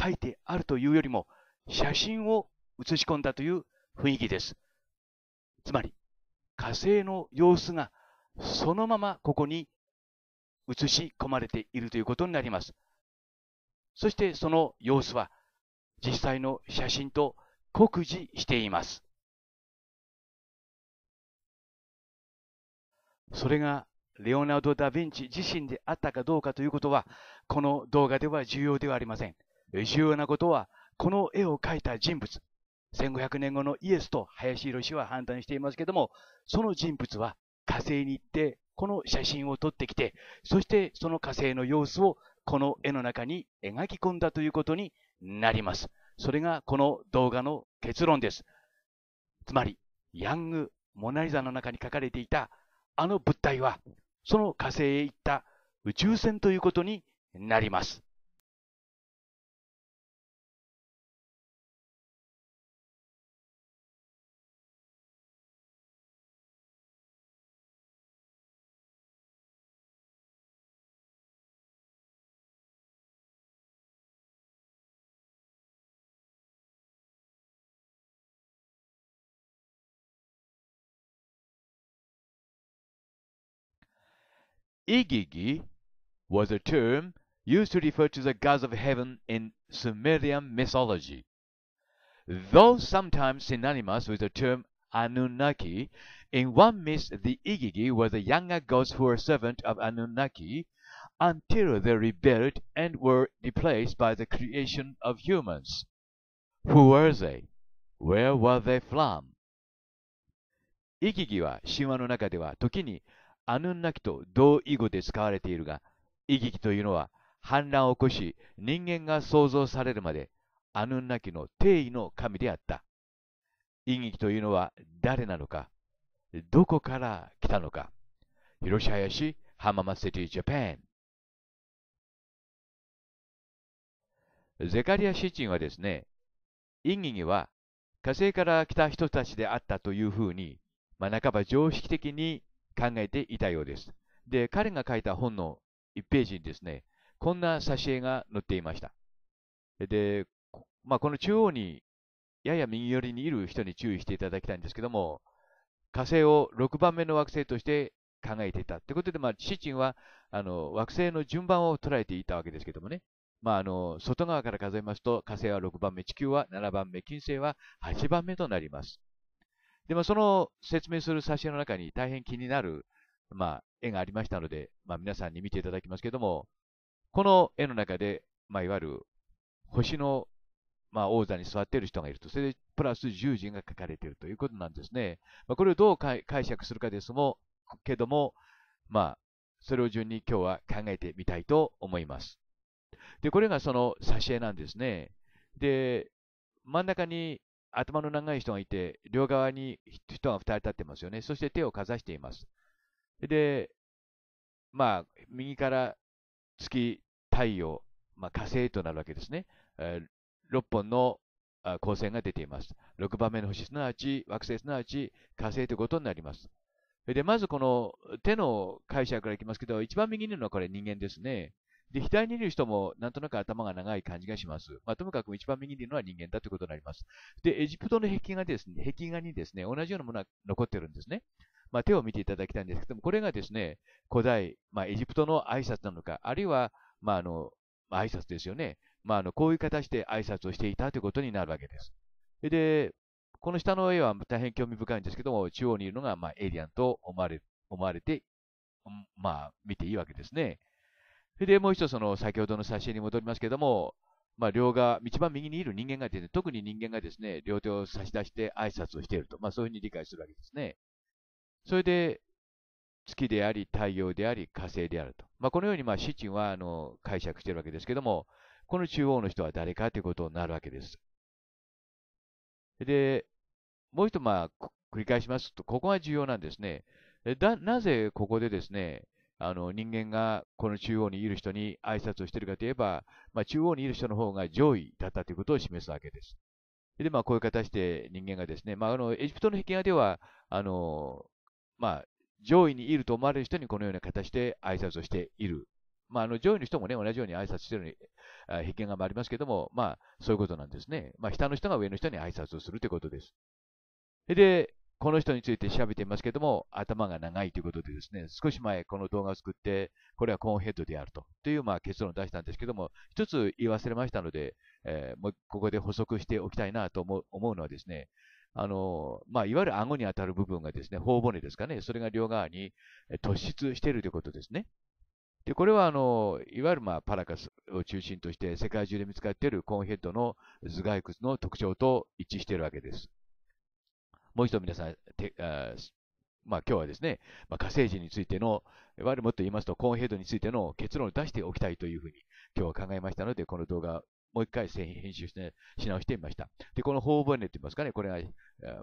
書いてあるというよりも、写真を写し込んだという雰囲気です。つまり、火星の様子がそのままここに写し込まれているということになります。そしてその様子は実際の写真と酷似しています。それがレオナルド・ダ・ヴィンチ自身であったかどうかということは、この動画では重要ではありません。重要なことは、この絵を描いた人物、1500年後のイエスと林博氏は判断していますけども、その人物は火星に行って、この写真を撮ってきて、そしてその火星の様子をこの絵の中に描き込んだということになります。それがこの動画の結論です。つまり、ヤング・モナリザの中に書かれていたあの物体は、その火星へ行った宇宙船ということになります。Igigi was a term used to refer to the gods of heaven in Sumerian mythology. Though sometimes synonymous with the term Anunnaki, in one myth the Igigi were the younger gods who were servants of Anunnaki until they rebelled and were replaced by the creation of humans. Who were they? Where were they from? イギギは神話の中では時にアヌンナキと同意語で使われているが、イギキというのは反乱を起こし人間が創造されるまでアヌンナキの定位の神であった。イギキというのは誰なのか、どこから来たのか。広島浜松シティジャパン。ゼカリア・シチンはですね、イギギは火星から来た人たちであったというふうに、まあ、半ば常識的に考えていたようです。で、彼が書いた本の1ページにですね、こんな挿絵が載っていました。で、まあ、この中央に、やや右寄りにいる人に注意していただきたいんですけども、火星を6番目の惑星として考えていた。ということで、まあ、シチンは、あの、惑星の順番を捉えていたわけですけどもね。まあ、あの、外側から数えますと、火星は6番目、地球は7番目、金星は8番目となります。で、その説明する挿絵の中に大変気になる、まあ、絵がありましたので、まあ、皆さんに見ていただきますけども、この絵の中で、まあ、いわゆる星の、まあ、王座に座っている人がいると、それでプラス十人が書かれているということなんですね。まあ、これをどう解釈するかですも、けども、まあ、それを順に今日は考えてみたいと思います。で、これがその挿絵なんですね。で、真ん中に頭の長い人がいて、両側に人が2人立ってますよね。そして手をかざしています。で、まあ、右から月、太陽、まあ、火星となるわけですね。えー、6本の光線が出ています。6番目の星、すなわち惑星、すなわち火星ということになります。で、まずこの手の解釈からいきますけど、一番右にいるのはこれ人間ですね。で、左にいる人もなんとなく頭が長い感じがします。まあ、ともかく一番右にいるのは人間だということになります。で、エジプトの壁画ですね、壁画にですね、同じようなものが残ってるんですね。まあ、手を見ていただきたいんですけども、これがですね、古代、まあ、エジプトの挨拶なのか、あるいは、まあ、あの、挨拶ですよね。まあ、あの、こういう形で挨拶をしていたということになるわけです。で、この下の絵は大変興味深いんですけども、中央にいるのが、まあ、エイリアンと思われ、思われて、まあ、見ていいわけですね。それでもう一つ、その先ほどの写真に戻りますけども、まあ、両側、一番右にいる人間がいて、特に人間がですね、両手を差し出して挨拶をしていると。まあ、そういうふうに理解するわけですね。それで、月であり、太陽であり、火星であると。まあ、このように、まあ、シチンは、あの、解釈しているわけですけども、この中央の人は誰かということになるわけです。で、もう一度、まあ、繰り返しますと、ここが重要なんですね。なぜここでですね、あの、人間がこの中央にいる人に挨拶をしているかといえば、まあ、中央にいる人の方が上位だったということを示すわけです。で、まあ、こういう形で人間がですね、まあ、あの、エジプトの壁画では、あの、まあ、上位にいると思われる人にこのような形で挨拶をしている。まあ、あの、上位の人もね、同じように挨拶しているに、壁画もありますけども、まあ、そういうことなんですね。まあ、下の人が上の人に挨拶をするということです。で、この人について調べていますけども、頭が長いということでですね、少し前この動画を作って、これはコーンヘッドであると、というまあ結論を出したんですけども、一つ言い忘れましたので、えー、もうここで補足しておきたいなと思う思うのはですね、あの、まあ、いわゆる顎に当たる部分がですね、頬骨ですかね、それが両側に突出しているということですね。で、これはあの、いわゆるまあパラカスを中心として世界中で見つかっているコーンヘッドの頭蓋骨の特徴と一致しているわけです。もう一度皆さん、てあまあ、今日はですね、まあ、火星人についての、いわゆるもっと言いますと、コーンヘッドについての結論を出しておきたいというふうに今日は考えましたので、この動画、もう一回編集して、し直してみました。で、この頬骨って言いますかね、これは、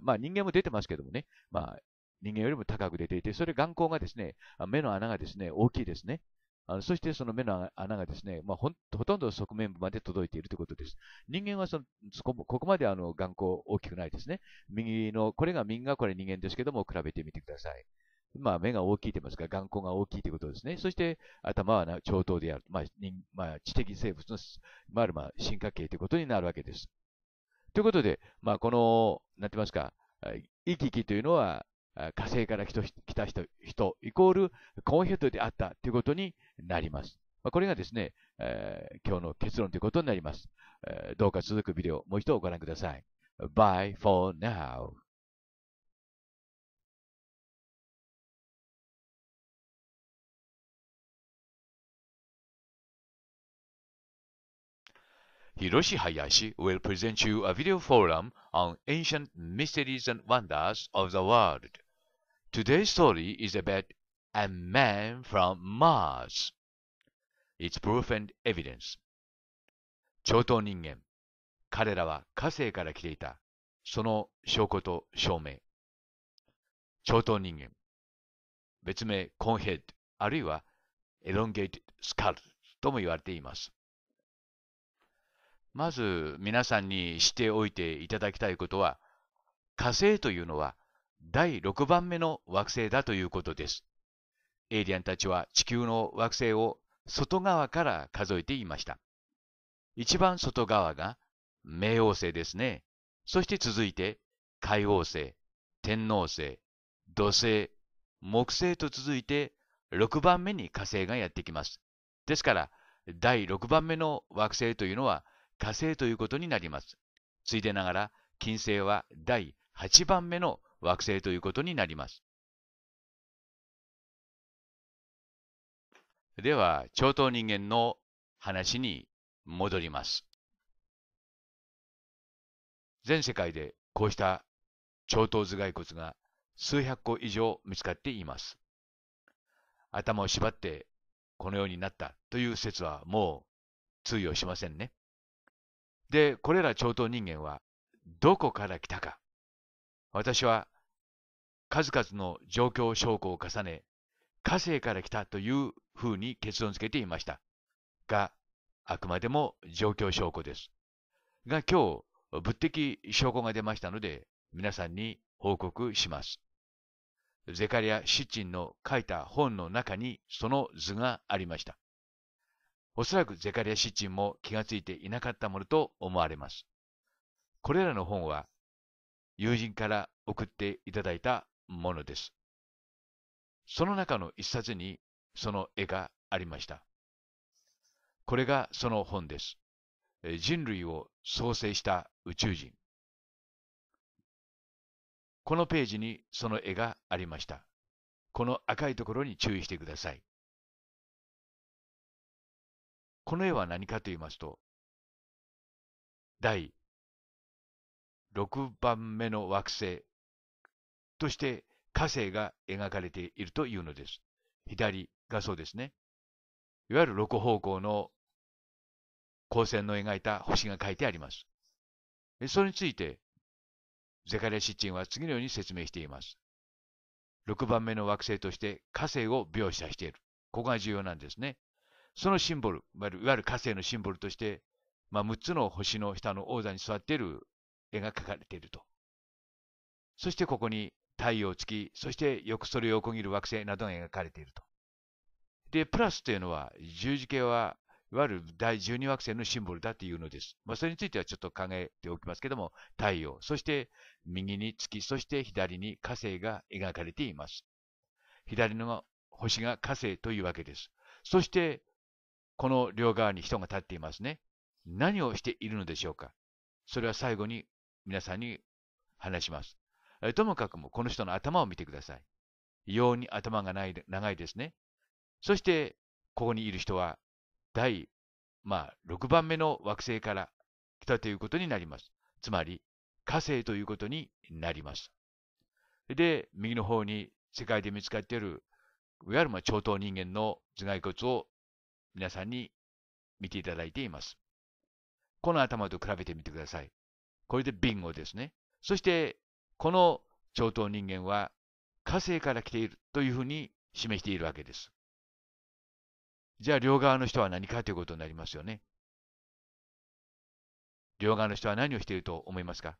まあ人間も出てますけどもね、まあ人間よりも高く出ていて、それ眼光がですね、目の穴がですね、大きいですね。あのそしてその目の穴がですね、まあ、ほほとんど側面部まで届いているということです。人間はそのここまであの眼光大きくないですね。右の、これが右がこれ人間ですけども、比べてみてください。まあ、目が大きいと言いますか、眼光が大きいということですね。そして、頭は長頭である。まあ、まあ、知的生物の、まあ、まあ、進化系ということになるわけです。ということで、まあ、この、なんて言いますか、生き生きというのは、火星から来た人、人、イコール、コンヘッドであったということになります。これがですね、えー、今日の結論ということになります、えー、どうか続くビデオ、もう一度ご覧ください。Bye for now. Hiroshi Hayashi will present you a video forum on ancient mysteries and wonders of the world. Today's story is about a man from Mars. It's proof and evidence. 超等人間。彼らは火星から来ていた。その証拠と証明。超等人間。別名コンヘッド、あるいはエロンゲイテッドスカルとも言われています。まず皆さんに知っておいていただきたいことは、火星というのは第6番目の惑星だということです。エイリアンたちは地球の惑星を外側から数えていました。一番外側が冥王星ですね。そして続いて海王星、天王星、土星、木星と続いて6番目に火星がやってきます。ですから、第6番目の惑星というのは火星ということになります。ついでながら、金星は第8番目の惑星ということになります。では、超等人間の話に戻ります。全世界でこうした超頭頭蓋骨が数百個以上見つかっています。頭を縛ってこのようになったという説はもう通用しませんね。で、これら超頭人間はどこから来たか。私は数々の状況証拠を重ね、火星から来たというふうに結論付けていました。が、あくまでも状況証拠です。が今日、物的証拠が出ましたので、皆さんに報告します。ゼカリア・シッチンの書いた本の中にその図がありました。おそらくゼカリア・シッチンも気がついていなかったものと思われます。これらの本は、友人から送っていただいたものです。その中の一冊にその絵がありました。これがその本です。人類を創生した宇宙人。このページにその絵がありました。この赤いところに注意してください。この絵は何かと言いますと、第6番目の惑星として火星が描かれているというのです。左がそうですね。いわゆる6方向の光線の描いた星が書いてあります。それについて、ゼカリア・シッチンは次のように説明しています。6番目の惑星として火星を描写している。ここが重要なんですね。そのシンボル、いわゆる火星のシンボルとして、まあ、6つの星の下の王座に座っている絵が描かれていると。そしてここに太陽、月、そしてよくそれを横切る惑星などが描かれていると。で、プラスというのは、十字形はいわゆる第十二惑星のシンボルだというのです。まあ、それについてはちょっと考えておきますけども、太陽、そして右に月、そして左に火星が描かれています。左の星が火星というわけです。そして、この両側に人が立っていますね。何をしているのでしょうかそれは最後に皆さんに話します。ともかくもこの人の頭を見てください。異様に頭がない長いですね。そして、ここにいる人は、第、まあ、6番目の惑星から来たということになります。つまり、火星ということになります。で、右の方に世界で見つかっている、いわゆるまあ超等人間の頭蓋骨を皆さんに見ていただいています。この頭と比べてみてください。これでビンゴですね。そして、この超等人間は火星から来ているというふうに示しているわけです。じゃあ両側の人は何かということになりますよね。両側の人は何をしていると思いますか、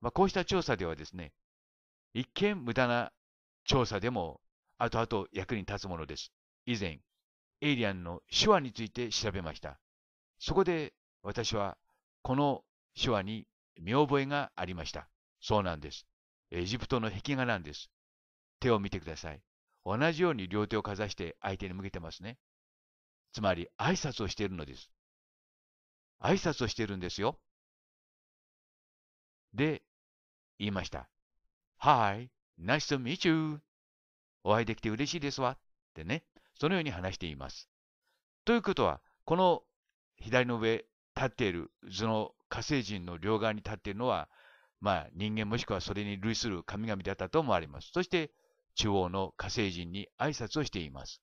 まあ、こうした調査ではですね、一見無駄な調査でも後々役に立つものです。以前、エイリアンの手話について調べました。そこで私はこの手話に見覚えがありました。そうなんです。エジプトの壁画なんです。手を見てください。同じように両手をかざして相手に向けてますね。つまり挨拶をしているのです。挨拶をしているんですよ。で、言いました。Hi, nice to meet you. お会いできて嬉しいですわ。ってね、そのように話しています。ということは、この左の上、立っている図の火星人の両側に立っているのは、まあ、人間もしくはそれに類する神々だったと思われます。そして、中央の火星人に挨拶をしています。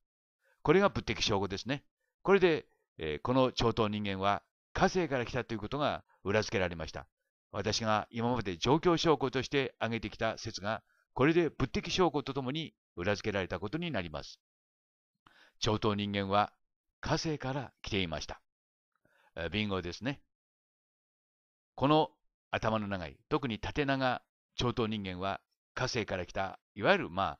これが物的証拠ですね。これで、えー、この超党人間は火星から来たということが裏付けられました。私が今まで状況証拠として挙げてきた説が、これで物的証拠とともに裏付けられたことになります。超党人間は火星から来ていました。ビンゴですね。この頭の長い、特に縦長超頭人間は火星から来た、いわゆるまあ、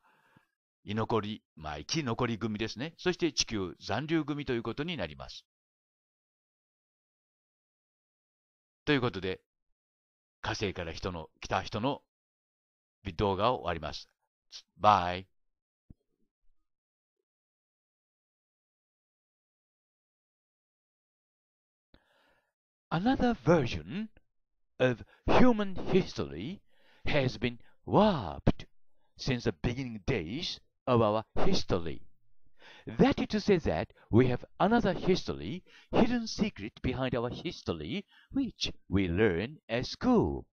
居残り、まあ、生き残り組ですね。そして地球残留組ということになります。ということで、火星から人の、来た人の動画を終わります。バイ。Another version of human history has been warped since the beginning days of our history. That is to say that we have another history, hidden secret behind our history, which we learn at school.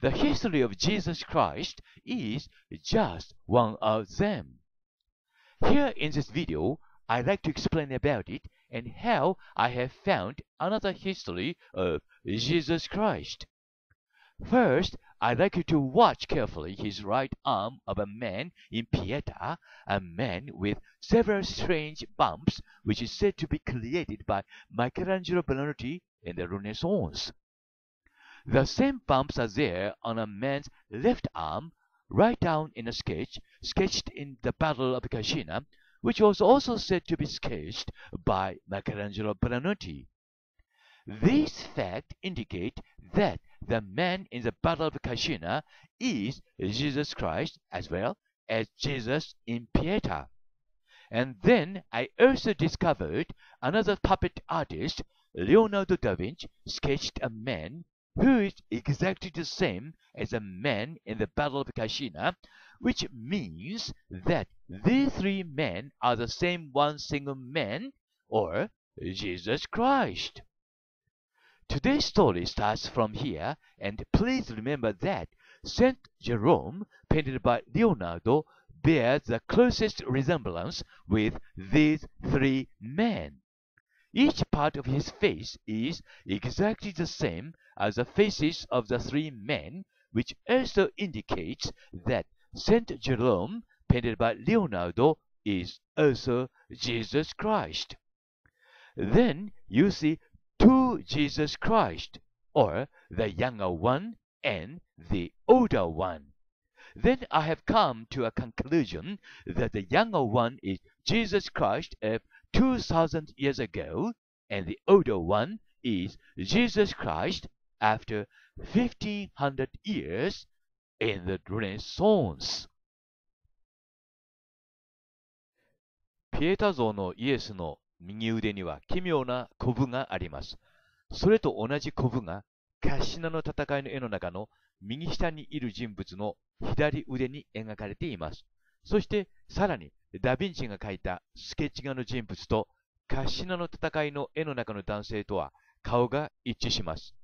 The history of Jesus Christ is just one of them. Here in this video, I'd like to explain about it and how I have found another history of Jesus Christ. First, I'd like you to watch carefully his right arm of a man in Pieta, a man with several strange bumps, which is said to be created by Michelangelo Buonarroti in the Renaissance. The same bumps are there on a man's left arm, right down in a sketch sketched in the Battle of Cascina, which was also said to be sketched by Michelangelo Buonarroti. These facts indicate that the man in the Battle of Cascina is Jesus Christ as well as Jesus in Pietà. And then I also discovered another puppet artist, Leonardo da Vinci, sketched a man who is exactly the same as a man in the Battle of Kashina, which means that these three men are the same one single man, or Jesus Christ. Today's story starts from here, and please remember that St. Jerome, painted by Leonardo, bears the closest resemblance with these three men. Each part of his face is exactly the same as the faces of the three men, which also indicates that St. Jerome, painted by Leonardo, is also Jesus Christ. Then you see two Jesus Christ, or the younger one and the older one. Then I have come to a conclusion that the younger one is Jesus Christ of 2,000 years ago, and the older one is Jesus Christ after 1500 years in the Renaissance. ピエタ像のイエスの右腕には奇妙なコブがあります。それと同じコブがカシナの戦いの絵の中の右下にいる人物の左腕に描かれています。そしてさらにダ・ヴィンチが描いたスケッチ画の人物とカッシナの戦いの絵の中の男性とは顔が一致します。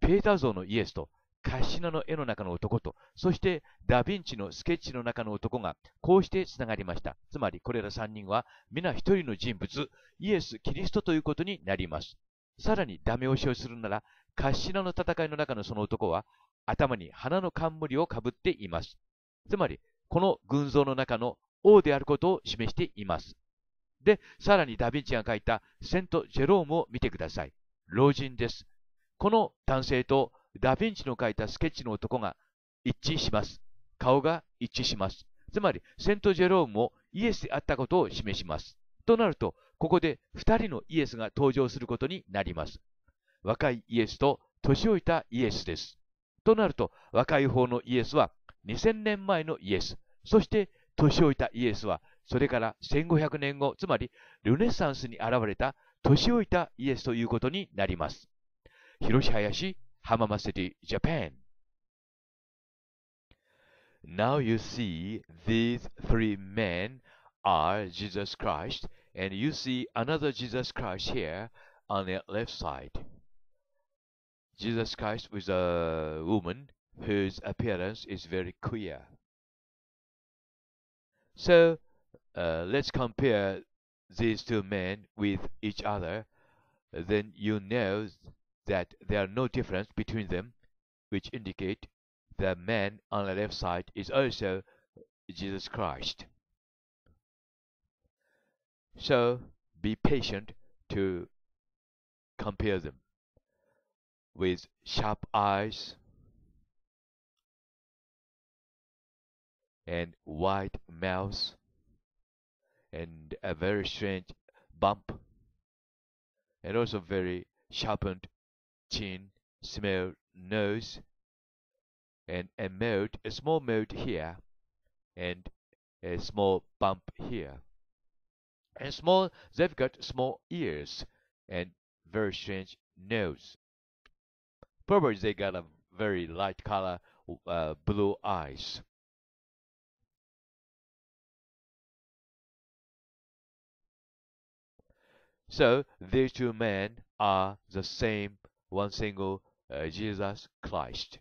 ペーター像のイエスとカッシナの絵の中の男と、そしてダ・ヴィンチのスケッチの中の男がこうしてつながりました。つまりこれら3人は皆一人の人物、イエス・キリストということになります。さらにダメ押しをするなら、カッシナの戦いの中のその男は頭に花の冠をかぶっています。つまりこの群像の中の王であることを示しています。で、さらにダヴィンチが書いたセント・ジェロームを見てください。老人です。この男性とダヴィンチの書いたスケッチの男が一致します。顔が一致します。つまり、セント・ジェロームもイエスであったことを示します。となると、ここで2人のイエスが登場することになります。若いイエスと年老いたイエスです。となると、若い方のイエスは2000年前のイエス、そして年老いたイエスは、それから1500年後、つまりルネサンスに現れた年老いたイエスということになります。広し林、浜松シティ、ジャパン。Now you see these three men are Jesus Christ, and you see another Jesus Christ here on the left side. Jesus Christ with a woman whose appearance is very queer. So uh, let's compare these two men with each other. Then you know that there are no difference between them, which indicate the man on the left side is also Jesus Christ. So be patient to compare them with sharp eyes and wide mouth and a very strange bump and also very sharpened chin, small nose and a mold, a small mold here and a small bump here. And small, they've got small ears and very strange nose. Probably they got a very light color uh, blue eyes. So these two men are the same one single uh, Jesus Christ.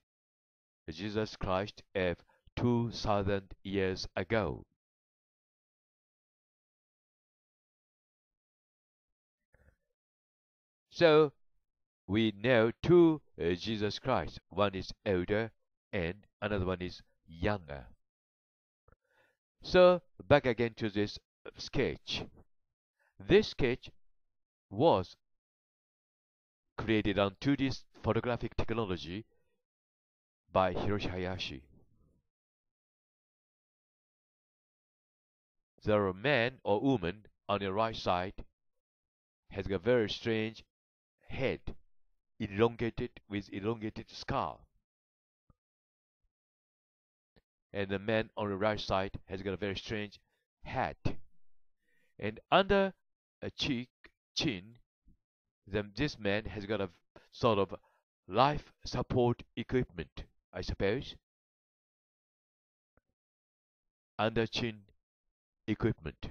Jesus Christ of 2000 years ago. So we know two uh, Jesus Christ. One is older and another one is younger. So back again to this sketch. This sketch was created on 2D photographic technology by Hiroshi Hayashi. There are men or women on your right side has a very strange head elongated with elongated skull and the man on the right side has got a very strange hat and under a cheek chin, then this man has got a sort of life support equipment, I suppose. Under chin equipment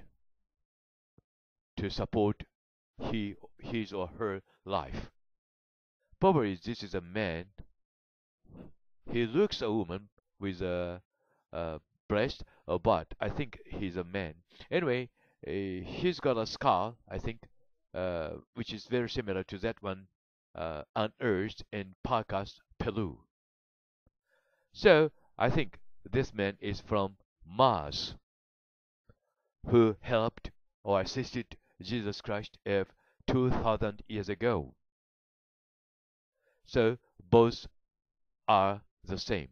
to support he, his or her life. Probably this is a man. He looks a woman with a, a breast, uh, but I think he's a man. Anyway, uh, he's got a scar, I think, uh, which is very similar to that one uh, unearthed in Parcas, Peru. So I think this man is from Mars, who helped or assisted Jesus Christ if 2000 years ago. So both are the same,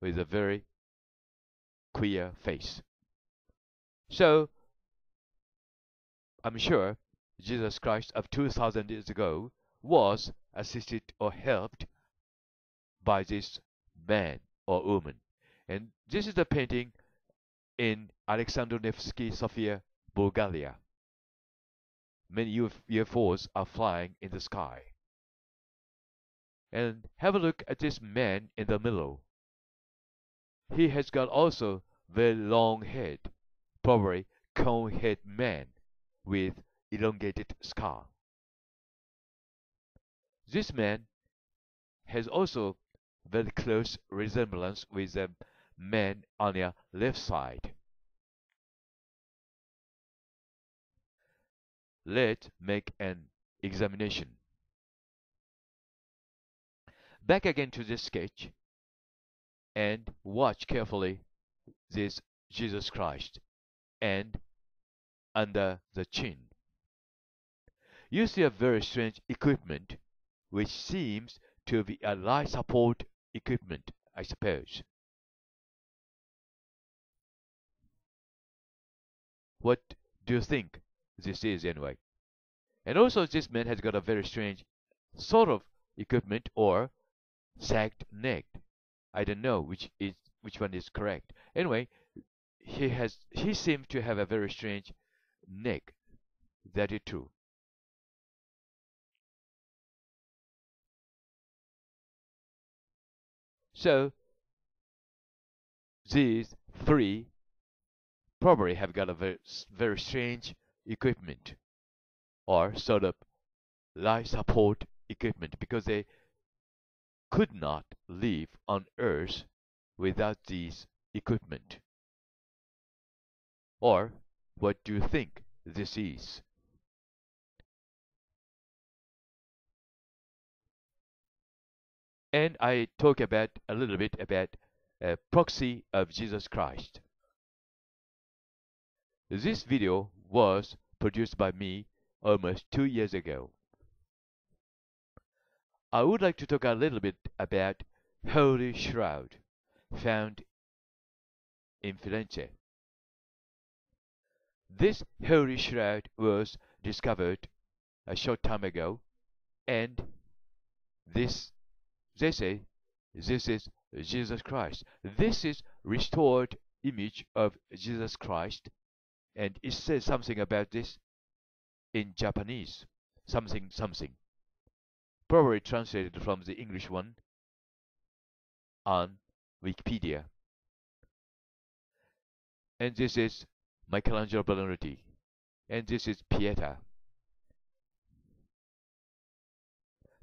with a very queer face. So I'm sure, Jesus Christ of 2000 years ago was assisted or helped by this man or woman. And this is the painting in Alexander Nevsky Sofia, Bulgaria. Many UFOs are flying in the sky. And have a look at this man in the middle. He has got also very long head, probably cone head man with elongated scar. This man has also very close resemblance with the man on your left side. Let's make an examination. Back again to this sketch and watch carefully this Jesus Christ and under the chin. You see a very strange equipment, which seems to be a life support equipment, I suppose. What do you think this is anyway? And also this man has got a very strange sort of equipment or sagged neck. I don't know which is which one is correct. Anyway, he has he seems to have a very strange Neg. 32. So these three probably have got a very, very strange equipment or sort of life support equipment because they could not live on Earth without these equipment. Or what do you think this is? And I talk about a little bit about a proxy of Jesus Christ. This video was produced by me almost two years ago. I would like to talk a little bit about Holy Shroud found in Firenze. This holy shroud was discovered a short time ago, and this they say this is Jesus Christ. This is restored image of Jesus Christ, and it says something about this in Japanese, something something, probably translated from the English one on Wikipedia. And this is Michelangelo Bellotti, and this is Pieta.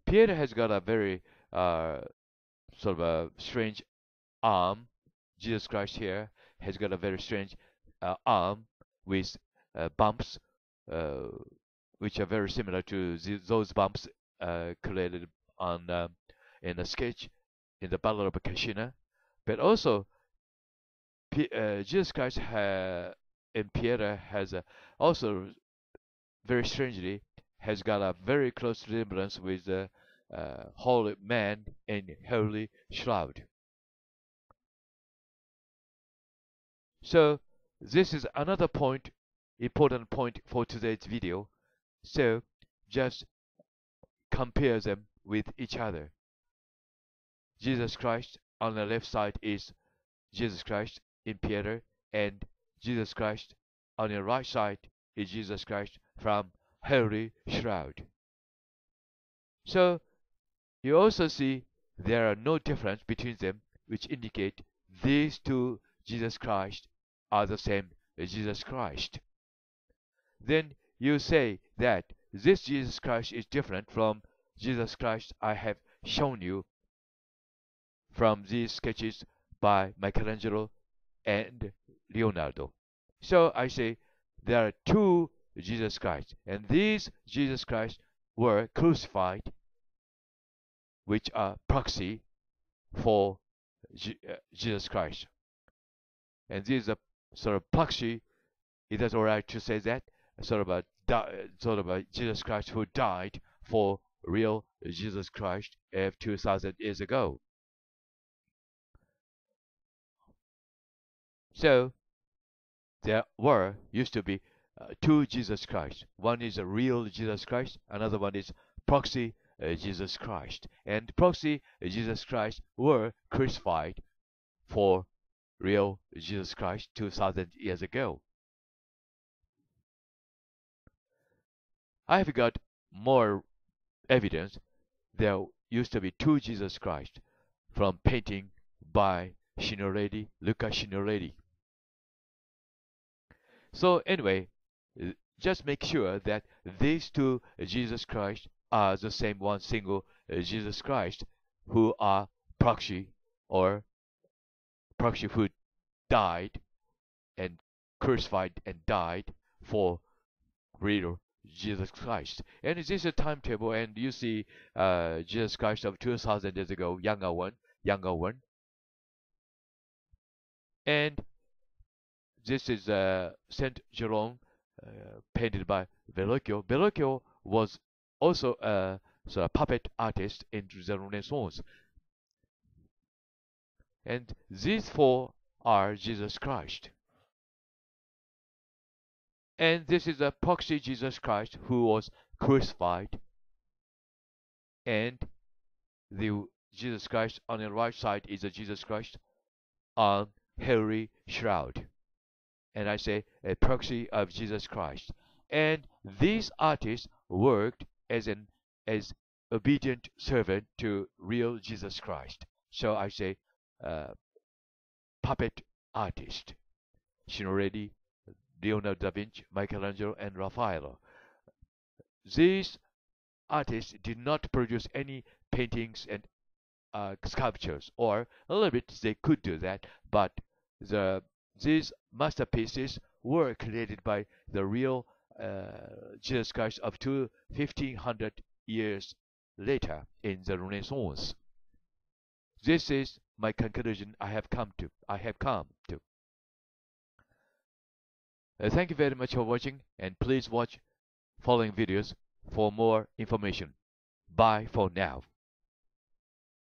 Pieta has got a very uh, sort of a strange arm. Jesus Christ here has got a very strange uh, arm with uh, bumps, uh, which are very similar to those bumps uh, created on uh, in a sketch in the Battle of Kashina. But also, P Jesus Christ has and Peter has a, also very strangely has got a very close resemblance with the uh, holy man and holy shroud. So this is another point, important point for today's video. So just compare them with each other. Jesus Christ on the left side is Jesus Christ in Peter and Jesus Christ on your right side is Jesus Christ from Holy Shroud. So you also see there are no difference between them which indicate these two Jesus Christ are the same Jesus Christ. Then you say that this Jesus Christ is different from Jesus Christ I have shown you from these sketches by Michelangelo and Leonardo. So I say there are two Jesus Christ, and these Jesus Christ were crucified, which are proxy for G uh, Jesus Christ. And this is a sort of proxy. Is that alright to say that? Sort of a sort of a Jesus Christ who died for real Jesus Christ of 2,000 years ago. So there were used to be uh, two Jesus Christ. One is a real Jesus Christ, another one is proxy uh, Jesus Christ. And proxy uh, Jesus Christ were crucified for real Jesus Christ 2000 years ago. I have got more evidence there used to be two Jesus Christ from painting by Shinoredi, Luca Shinoredi. So anyway, uh, just make sure that these two uh, Jesus Christ are the same one single uh, Jesus Christ who are proxy or proxy who died and crucified and died for real Jesus Christ. And this is a timetable and you see uh, Jesus Christ of 2000 years ago, younger one, younger one. And this is uh, Saint Jerome uh, painted by Verrocchio. Verrocchio was also a uh, sort of puppet artist in the Renaissance. And these four are Jesus Christ. And this is a proxy Jesus Christ who was crucified. And the Jesus Christ on the right side is the Jesus Christ on hairy shroud and I say a proxy of Jesus Christ. And these artists worked as an as obedient servant to real Jesus Christ. So I say uh, puppet artist. Signorelli, Leonardo da Vinci, Michelangelo, and Raffaello. These artists did not produce any paintings and uh, sculptures, or a little bit they could do that, but the these masterpieces were created by the real uh, Jesus Christ up to 1500 years later in the Renaissance. This is my conclusion I have come to. I have come to. Uh, thank you very much for watching and please watch following videos for more information. Bye for now.